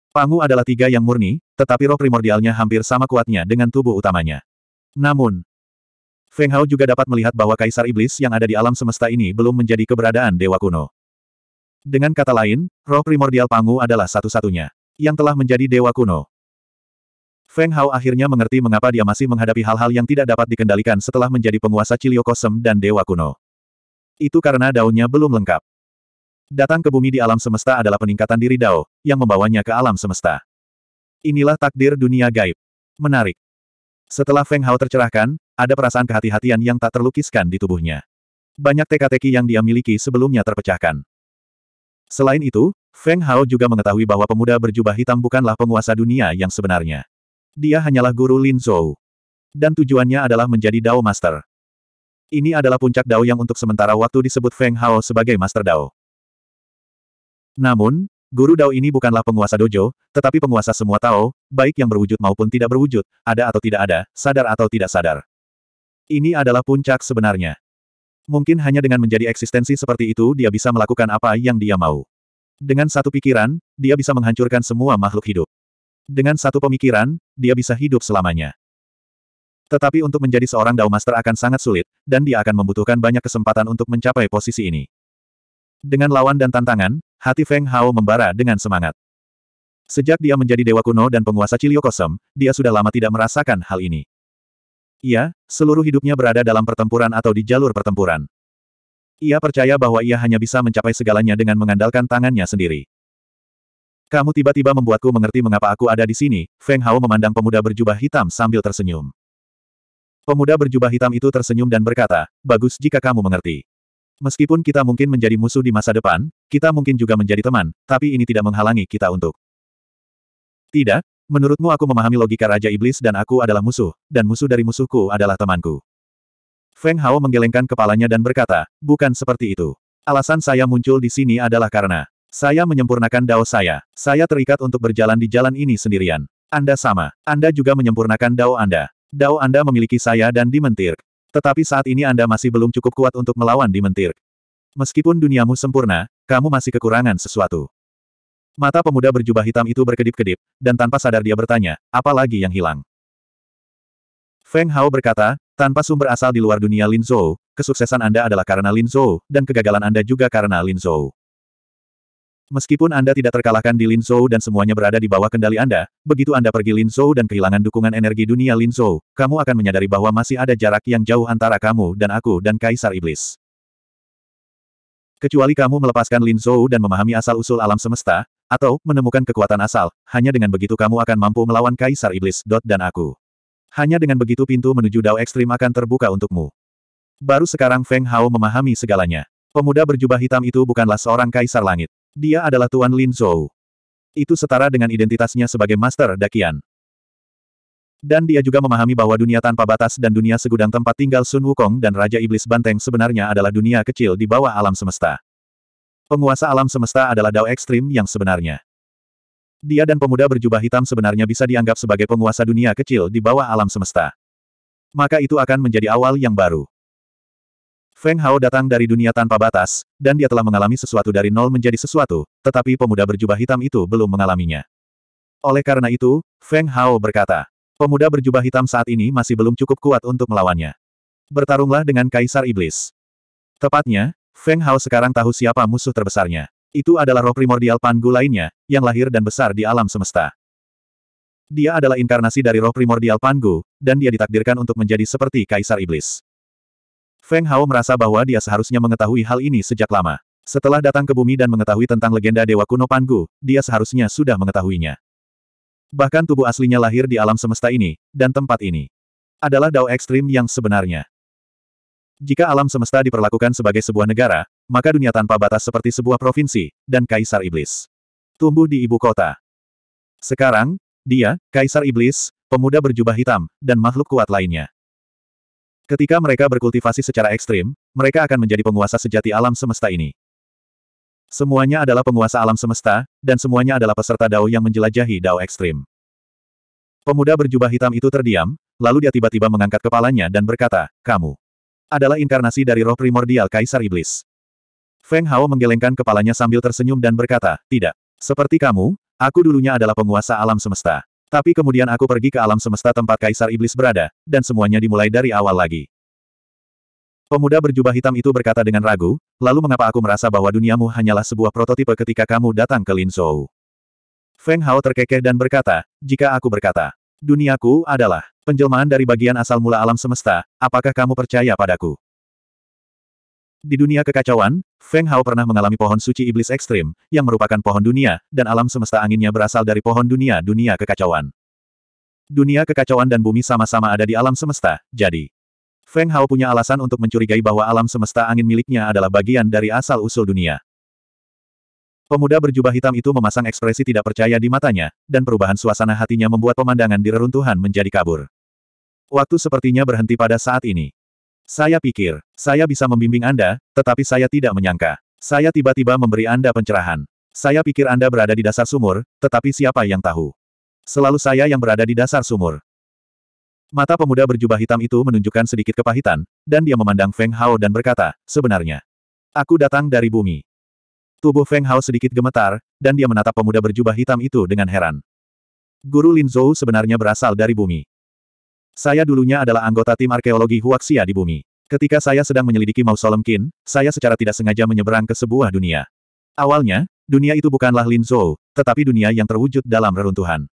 Pangu adalah tiga yang murni, tetapi roh primordialnya hampir sama kuatnya dengan tubuh utamanya. Namun, Feng Hao juga dapat melihat bahwa Kaisar Iblis yang ada di alam semesta ini belum menjadi keberadaan Dewa kuno. Dengan kata lain, roh primordial Pangu adalah satu-satunya yang telah menjadi Dewa kuno. Feng Hao akhirnya mengerti mengapa dia masih menghadapi hal-hal yang tidak dapat dikendalikan setelah menjadi penguasa Ciliokosem dan Dewa Kuno. Itu karena daunnya belum lengkap. Datang ke bumi di alam semesta adalah peningkatan diri Dao, yang membawanya ke alam semesta. Inilah takdir dunia gaib. Menarik. Setelah Feng Hao tercerahkan, ada perasaan kehati-hatian yang tak terlukiskan di tubuhnya. Banyak teka-teki yang dia miliki sebelumnya terpecahkan. Selain itu, Feng Hao juga mengetahui bahwa pemuda berjubah hitam bukanlah penguasa dunia yang sebenarnya. Dia hanyalah guru Lin Zhou. Dan tujuannya adalah menjadi Dao Master. Ini adalah puncak Dao yang untuk sementara waktu disebut Feng Hao sebagai Master Dao. Namun, guru Dao ini bukanlah penguasa dojo, tetapi penguasa semua Tao, baik yang berwujud maupun tidak berwujud, ada atau tidak ada, sadar atau tidak sadar. Ini adalah puncak sebenarnya. Mungkin hanya dengan menjadi eksistensi seperti itu dia bisa melakukan apa yang dia mau. Dengan satu pikiran, dia bisa menghancurkan semua makhluk hidup. Dengan satu pemikiran, dia bisa hidup selamanya. Tetapi untuk menjadi seorang Dao Master akan sangat sulit, dan dia akan membutuhkan banyak kesempatan untuk mencapai posisi ini. Dengan lawan dan tantangan, hati Feng Hao membara dengan semangat. Sejak dia menjadi dewa kuno dan penguasa Ciliokosem, dia sudah lama tidak merasakan hal ini. Ia, seluruh hidupnya berada dalam pertempuran atau di jalur pertempuran. Ia percaya bahwa ia hanya bisa mencapai segalanya dengan mengandalkan tangannya sendiri. Kamu tiba-tiba membuatku mengerti mengapa aku ada di sini, Feng Hao memandang pemuda berjubah hitam sambil tersenyum. Pemuda berjubah hitam itu tersenyum dan berkata, bagus jika kamu mengerti. Meskipun kita mungkin menjadi musuh di masa depan, kita mungkin juga menjadi teman, tapi ini tidak menghalangi kita untuk. Tidak, menurutmu aku memahami logika Raja Iblis dan aku adalah musuh, dan musuh dari musuhku adalah temanku. Feng Hao menggelengkan kepalanya dan berkata, bukan seperti itu. Alasan saya muncul di sini adalah karena saya menyempurnakan dao saya. Saya terikat untuk berjalan di jalan ini sendirian. Anda sama. Anda juga menyempurnakan dao Anda. Dao Anda memiliki saya dan dimentir. Tetapi saat ini Anda masih belum cukup kuat untuk melawan dimentir. Meskipun duniamu sempurna, kamu masih kekurangan sesuatu. Mata pemuda berjubah hitam itu berkedip-kedip, dan tanpa sadar dia bertanya, apa lagi yang hilang? Feng Hao berkata, tanpa sumber asal di luar dunia Lin Zhou, kesuksesan Anda adalah karena Lin Zhou, dan kegagalan Anda juga karena Lin Zhou. Meskipun Anda tidak terkalahkan di Lin Zhou dan semuanya berada di bawah kendali Anda, begitu Anda pergi Lin Zhou dan kehilangan dukungan energi dunia Lin Zhou, kamu akan menyadari bahwa masih ada jarak yang jauh antara kamu dan aku dan Kaisar Iblis. Kecuali kamu melepaskan Lin Zhou dan memahami asal-usul alam semesta, atau menemukan kekuatan asal, hanya dengan begitu kamu akan mampu melawan Kaisar Iblis. Dot dan aku. Hanya dengan begitu pintu menuju Dao Ekstrim akan terbuka untukmu. Baru sekarang Feng Hao memahami segalanya. Pemuda berjubah hitam itu bukanlah seorang Kaisar Langit. Dia adalah Tuan Lin Zhou. Itu setara dengan identitasnya sebagai Master Dakian. Dan dia juga memahami bahwa dunia tanpa batas dan dunia segudang tempat tinggal Sun Wukong dan Raja Iblis Banteng sebenarnya adalah dunia kecil di bawah alam semesta. Penguasa alam semesta adalah Dao Ekstrim yang sebenarnya. Dia dan pemuda berjubah hitam sebenarnya bisa dianggap sebagai penguasa dunia kecil di bawah alam semesta. Maka itu akan menjadi awal yang baru. Feng Hao datang dari dunia tanpa batas, dan dia telah mengalami sesuatu dari nol menjadi sesuatu, tetapi pemuda berjubah hitam itu belum mengalaminya. Oleh karena itu, Feng Hao berkata, pemuda berjubah hitam saat ini masih belum cukup kuat untuk melawannya. Bertarunglah dengan Kaisar Iblis. Tepatnya, Feng Hao sekarang tahu siapa musuh terbesarnya. Itu adalah roh primordial Pangu lainnya, yang lahir dan besar di alam semesta. Dia adalah inkarnasi dari roh primordial Pangu, dan dia ditakdirkan untuk menjadi seperti Kaisar Iblis. Feng Hao merasa bahwa dia seharusnya mengetahui hal ini sejak lama. Setelah datang ke bumi dan mengetahui tentang legenda Dewa Kuno Panggu, dia seharusnya sudah mengetahuinya. Bahkan tubuh aslinya lahir di alam semesta ini, dan tempat ini. Adalah Dao ekstrim yang sebenarnya. Jika alam semesta diperlakukan sebagai sebuah negara, maka dunia tanpa batas seperti sebuah provinsi, dan Kaisar Iblis. Tumbuh di ibu kota. Sekarang, dia, Kaisar Iblis, pemuda berjubah hitam, dan makhluk kuat lainnya. Ketika mereka berkultivasi secara ekstrim, mereka akan menjadi penguasa sejati alam semesta ini. Semuanya adalah penguasa alam semesta, dan semuanya adalah peserta Dao yang menjelajahi Dao ekstrim. Pemuda berjubah hitam itu terdiam, lalu dia tiba-tiba mengangkat kepalanya dan berkata, Kamu adalah inkarnasi dari roh primordial Kaisar Iblis. Feng Hao menggelengkan kepalanya sambil tersenyum dan berkata, Tidak. Seperti kamu, aku dulunya adalah penguasa alam semesta. Tapi kemudian aku pergi ke alam semesta tempat Kaisar Iblis berada, dan semuanya dimulai dari awal lagi. Pemuda berjubah hitam itu berkata dengan ragu, lalu mengapa aku merasa bahwa duniamu hanyalah sebuah prototipe ketika kamu datang ke Lin Zhou? Feng Hao terkekeh dan berkata, jika aku berkata, duniaku adalah penjelmaan dari bagian asal mula alam semesta, apakah kamu percaya padaku? Di dunia kekacauan, Feng Hao pernah mengalami pohon suci iblis ekstrim, yang merupakan pohon dunia, dan alam semesta anginnya berasal dari pohon dunia dunia kekacauan. Dunia kekacauan dan bumi sama-sama ada di alam semesta, jadi. Feng Hao punya alasan untuk mencurigai bahwa alam semesta angin miliknya adalah bagian dari asal-usul dunia. Pemuda berjubah hitam itu memasang ekspresi tidak percaya di matanya, dan perubahan suasana hatinya membuat pemandangan di reruntuhan menjadi kabur. Waktu sepertinya berhenti pada saat ini. Saya pikir, saya bisa membimbing Anda, tetapi saya tidak menyangka. Saya tiba-tiba memberi Anda pencerahan. Saya pikir Anda berada di dasar sumur, tetapi siapa yang tahu? Selalu saya yang berada di dasar sumur. Mata pemuda berjubah hitam itu menunjukkan sedikit kepahitan, dan dia memandang Feng Hao dan berkata, sebenarnya. Aku datang dari bumi. Tubuh Feng Hao sedikit gemetar, dan dia menatap pemuda berjubah hitam itu dengan heran. Guru Lin Zhou sebenarnya berasal dari bumi. Saya dulunya adalah anggota tim arkeologi Huaxia di bumi. Ketika saya sedang menyelidiki mausoleum Qin, saya secara tidak sengaja menyeberang ke sebuah dunia. Awalnya, dunia itu bukanlah Lin Zhou, tetapi dunia yang terwujud dalam reruntuhan.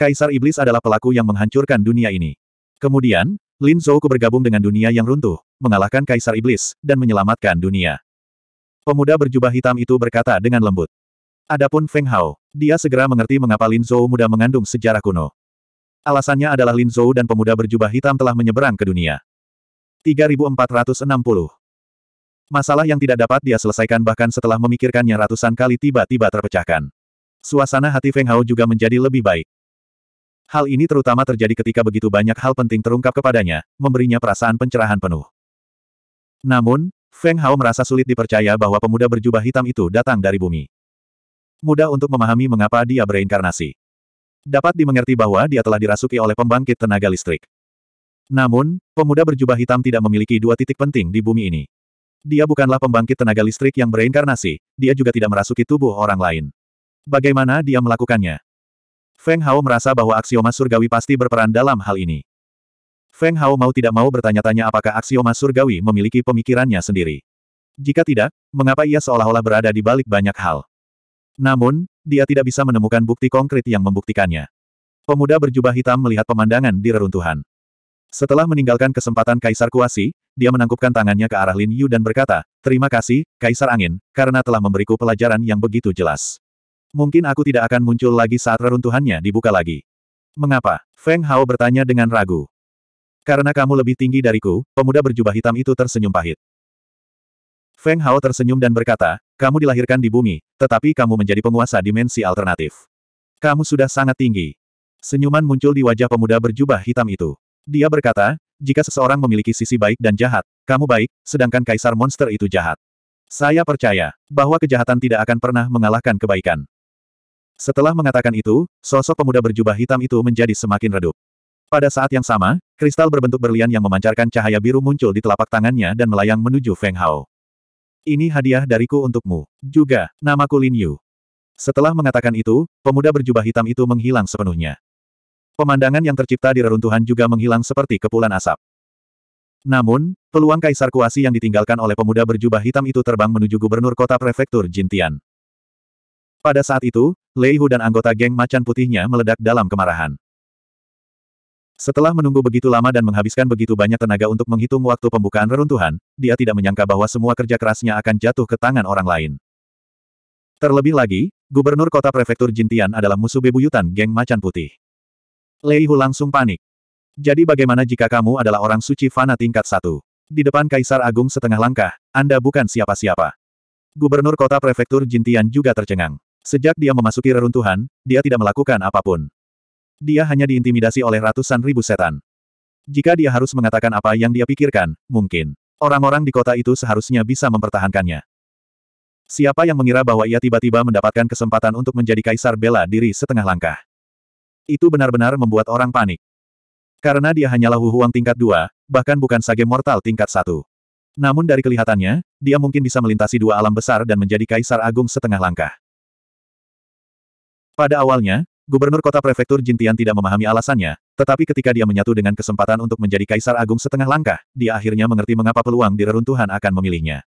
Kaisar Iblis adalah pelaku yang menghancurkan dunia ini. Kemudian, Lin ku bergabung dengan dunia yang runtuh, mengalahkan Kaisar Iblis, dan menyelamatkan dunia. Pemuda berjubah hitam itu berkata dengan lembut. Adapun Feng Hao, dia segera mengerti mengapa Lin Zhou muda mengandung sejarah kuno. Alasannya adalah Lin Zhou dan pemuda berjubah hitam telah menyeberang ke dunia. 3460 Masalah yang tidak dapat dia selesaikan bahkan setelah memikirkannya ratusan kali tiba-tiba terpecahkan. Suasana hati Feng Hao juga menjadi lebih baik. Hal ini terutama terjadi ketika begitu banyak hal penting terungkap kepadanya, memberinya perasaan pencerahan penuh. Namun, Feng Hao merasa sulit dipercaya bahwa pemuda berjubah hitam itu datang dari bumi. Mudah untuk memahami mengapa dia bereinkarnasi dapat dimengerti bahwa dia telah dirasuki oleh pembangkit tenaga listrik. Namun, pemuda berjubah hitam tidak memiliki dua titik penting di bumi ini. Dia bukanlah pembangkit tenaga listrik yang bereinkarnasi, dia juga tidak merasuki tubuh orang lain. Bagaimana dia melakukannya? Feng Hao merasa bahwa aksioma surgawi pasti berperan dalam hal ini. Feng Hao mau tidak mau bertanya-tanya apakah aksioma surgawi memiliki pemikirannya sendiri. Jika tidak, mengapa ia seolah-olah berada di balik banyak hal? Namun, dia tidak bisa menemukan bukti konkret yang membuktikannya. Pemuda berjubah hitam melihat pemandangan di reruntuhan. Setelah meninggalkan kesempatan Kaisar Kuasi, dia menangkupkan tangannya ke arah Lin Yu dan berkata, Terima kasih, Kaisar Angin, karena telah memberiku pelajaran yang begitu jelas. Mungkin aku tidak akan muncul lagi saat reruntuhannya dibuka lagi. Mengapa? Feng Hao bertanya dengan ragu. Karena kamu lebih tinggi dariku, pemuda berjubah hitam itu tersenyum pahit. Feng Hao tersenyum dan berkata, kamu dilahirkan di bumi, tetapi kamu menjadi penguasa dimensi alternatif. Kamu sudah sangat tinggi. Senyuman muncul di wajah pemuda berjubah hitam itu. Dia berkata, jika seseorang memiliki sisi baik dan jahat, kamu baik, sedangkan kaisar monster itu jahat. Saya percaya, bahwa kejahatan tidak akan pernah mengalahkan kebaikan. Setelah mengatakan itu, sosok pemuda berjubah hitam itu menjadi semakin redup. Pada saat yang sama, kristal berbentuk berlian yang memancarkan cahaya biru muncul di telapak tangannya dan melayang menuju Feng Hao. Ini hadiah dariku untukmu. Juga, namaku Lin Yu. Setelah mengatakan itu, pemuda berjubah hitam itu menghilang sepenuhnya. Pemandangan yang tercipta di reruntuhan juga menghilang seperti kepulan asap. Namun, peluang Kaisar Kuasi yang ditinggalkan oleh pemuda berjubah hitam itu terbang menuju gubernur kota prefektur Jintian. Pada saat itu, Lei Hu dan anggota geng macan putihnya meledak dalam kemarahan. Setelah menunggu begitu lama dan menghabiskan begitu banyak tenaga untuk menghitung waktu pembukaan reruntuhan, dia tidak menyangka bahwa semua kerja kerasnya akan jatuh ke tangan orang lain. Terlebih lagi, gubernur kota prefektur Jintian adalah musuh bebuyutan geng macan putih. Lei Hu langsung panik. Jadi bagaimana jika kamu adalah orang suci fana tingkat satu? Di depan Kaisar Agung setengah langkah, Anda bukan siapa-siapa. Gubernur kota prefektur Jintian juga tercengang. Sejak dia memasuki reruntuhan, dia tidak melakukan apapun. Dia hanya diintimidasi oleh ratusan ribu setan. Jika dia harus mengatakan apa yang dia pikirkan, mungkin orang-orang di kota itu seharusnya bisa mempertahankannya. Siapa yang mengira bahwa ia tiba-tiba mendapatkan kesempatan untuk menjadi kaisar bela diri setengah langkah? Itu benar-benar membuat orang panik. Karena dia hanyalah huhuang tingkat dua, bahkan bukan sage mortal tingkat satu. Namun dari kelihatannya, dia mungkin bisa melintasi dua alam besar dan menjadi kaisar agung setengah langkah. Pada awalnya, Gubernur kota prefektur Jintian tidak memahami alasannya, tetapi ketika dia menyatu dengan kesempatan untuk menjadi kaisar agung setengah langkah, dia akhirnya mengerti mengapa peluang di reruntuhan akan memilihnya.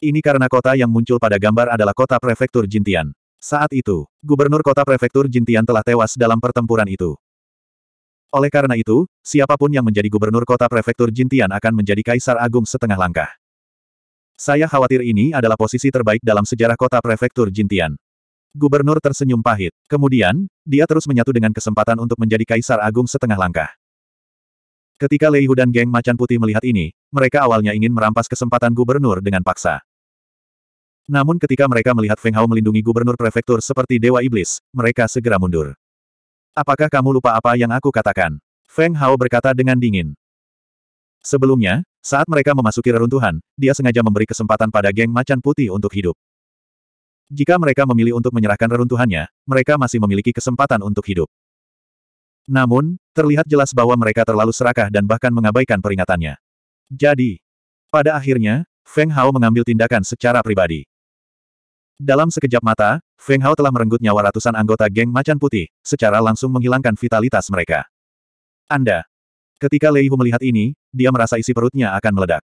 Ini karena kota yang muncul pada gambar adalah kota prefektur Jintian. Saat itu, gubernur kota prefektur Jintian telah tewas dalam pertempuran itu. Oleh karena itu, siapapun yang menjadi gubernur kota prefektur Jintian akan menjadi kaisar agung setengah langkah. Saya khawatir ini adalah posisi terbaik dalam sejarah kota prefektur Jintian. Gubernur tersenyum pahit. Kemudian, dia terus menyatu dengan kesempatan untuk menjadi kaisar agung setengah langkah. Ketika Lei Hu dan geng macan putih melihat ini, mereka awalnya ingin merampas kesempatan gubernur dengan paksa. Namun ketika mereka melihat Feng Hao melindungi gubernur prefektur seperti Dewa Iblis, mereka segera mundur. Apakah kamu lupa apa yang aku katakan? Feng Hao berkata dengan dingin. Sebelumnya, saat mereka memasuki reruntuhan, dia sengaja memberi kesempatan pada geng macan putih untuk hidup. Jika mereka memilih untuk menyerahkan reruntuhannya, mereka masih memiliki kesempatan untuk hidup. Namun, terlihat jelas bahwa mereka terlalu serakah dan bahkan mengabaikan peringatannya. Jadi, pada akhirnya, Feng Hao mengambil tindakan secara pribadi. Dalam sekejap mata, Feng Hao telah merenggut nyawa ratusan anggota geng macan putih, secara langsung menghilangkan vitalitas mereka. Anda. Ketika Lei Hu melihat ini, dia merasa isi perutnya akan meledak.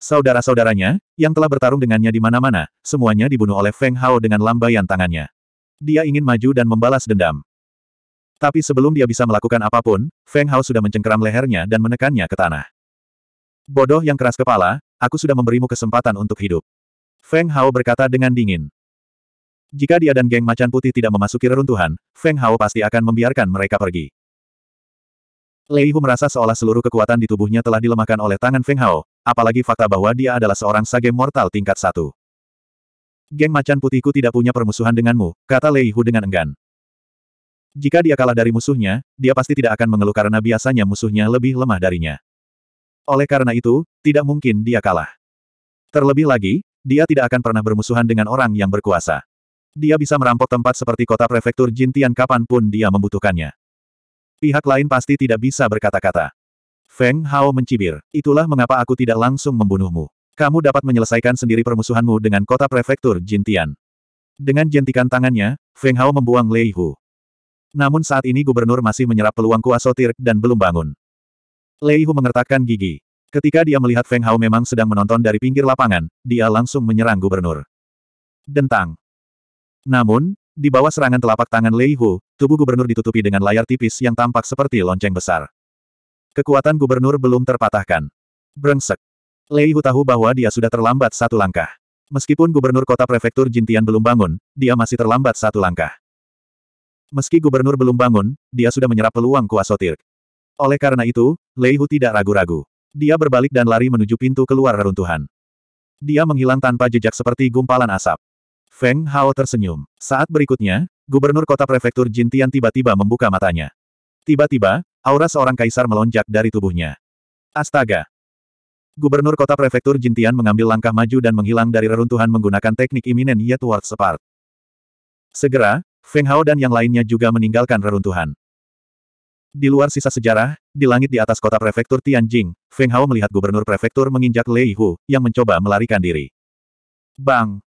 Saudara-saudaranya, yang telah bertarung dengannya di mana-mana, semuanya dibunuh oleh Feng Hao dengan lambaian tangannya. Dia ingin maju dan membalas dendam. Tapi sebelum dia bisa melakukan apapun, Feng Hao sudah mencengkeram lehernya dan menekannya ke tanah. Bodoh yang keras kepala, aku sudah memberimu kesempatan untuk hidup. Feng Hao berkata dengan dingin. Jika dia dan geng macan putih tidak memasuki reruntuhan, Feng Hao pasti akan membiarkan mereka pergi. Lei Hu merasa seolah seluruh kekuatan di tubuhnya telah dilemahkan oleh tangan Feng Hao, apalagi fakta bahwa dia adalah seorang sage mortal tingkat satu. Geng macan putihku tidak punya permusuhan denganmu, kata Lei Hu dengan enggan. Jika dia kalah dari musuhnya, dia pasti tidak akan mengeluh karena biasanya musuhnya lebih lemah darinya. Oleh karena itu, tidak mungkin dia kalah. Terlebih lagi, dia tidak akan pernah bermusuhan dengan orang yang berkuasa. Dia bisa merampok tempat seperti kota prefektur Jintian kapanpun dia membutuhkannya. Pihak lain pasti tidak bisa berkata-kata. Feng Hao mencibir. Itulah mengapa aku tidak langsung membunuhmu. Kamu dapat menyelesaikan sendiri permusuhanmu dengan kota prefektur Jintian. Dengan jentikan tangannya, Feng Hao membuang Lei Hu. Namun saat ini gubernur masih menyerap peluang kuasotir dan belum bangun. Lei Hu mengertakkan gigi. Ketika dia melihat Feng Hao memang sedang menonton dari pinggir lapangan, dia langsung menyerang gubernur. Dentang. Namun, di bawah serangan telapak tangan Lei Hu, tubuh gubernur ditutupi dengan layar tipis yang tampak seperti lonceng besar. Kekuatan gubernur belum terpatahkan. Brengsek. Lei Hu tahu bahwa dia sudah terlambat satu langkah. Meskipun gubernur kota prefektur Jintian belum bangun, dia masih terlambat satu langkah. Meski gubernur belum bangun, dia sudah menyerap peluang kuasotir. Oleh karena itu, Lei Hu tidak ragu-ragu. Dia berbalik dan lari menuju pintu keluar reruntuhan. Dia menghilang tanpa jejak seperti gumpalan asap. Feng Hao tersenyum. Saat berikutnya, Gubernur kota prefektur Jintian tiba-tiba membuka matanya. Tiba-tiba, aura seorang kaisar melonjak dari tubuhnya. Astaga! Gubernur kota prefektur Jintian mengambil langkah maju dan menghilang dari reruntuhan menggunakan teknik iminen yet ward separt. Segera, Feng Hao dan yang lainnya juga meninggalkan reruntuhan. Di luar sisa sejarah, di langit di atas kota prefektur Tianjing, Feng Hao melihat gubernur prefektur menginjak Lei Hu, yang mencoba melarikan diri. Bang!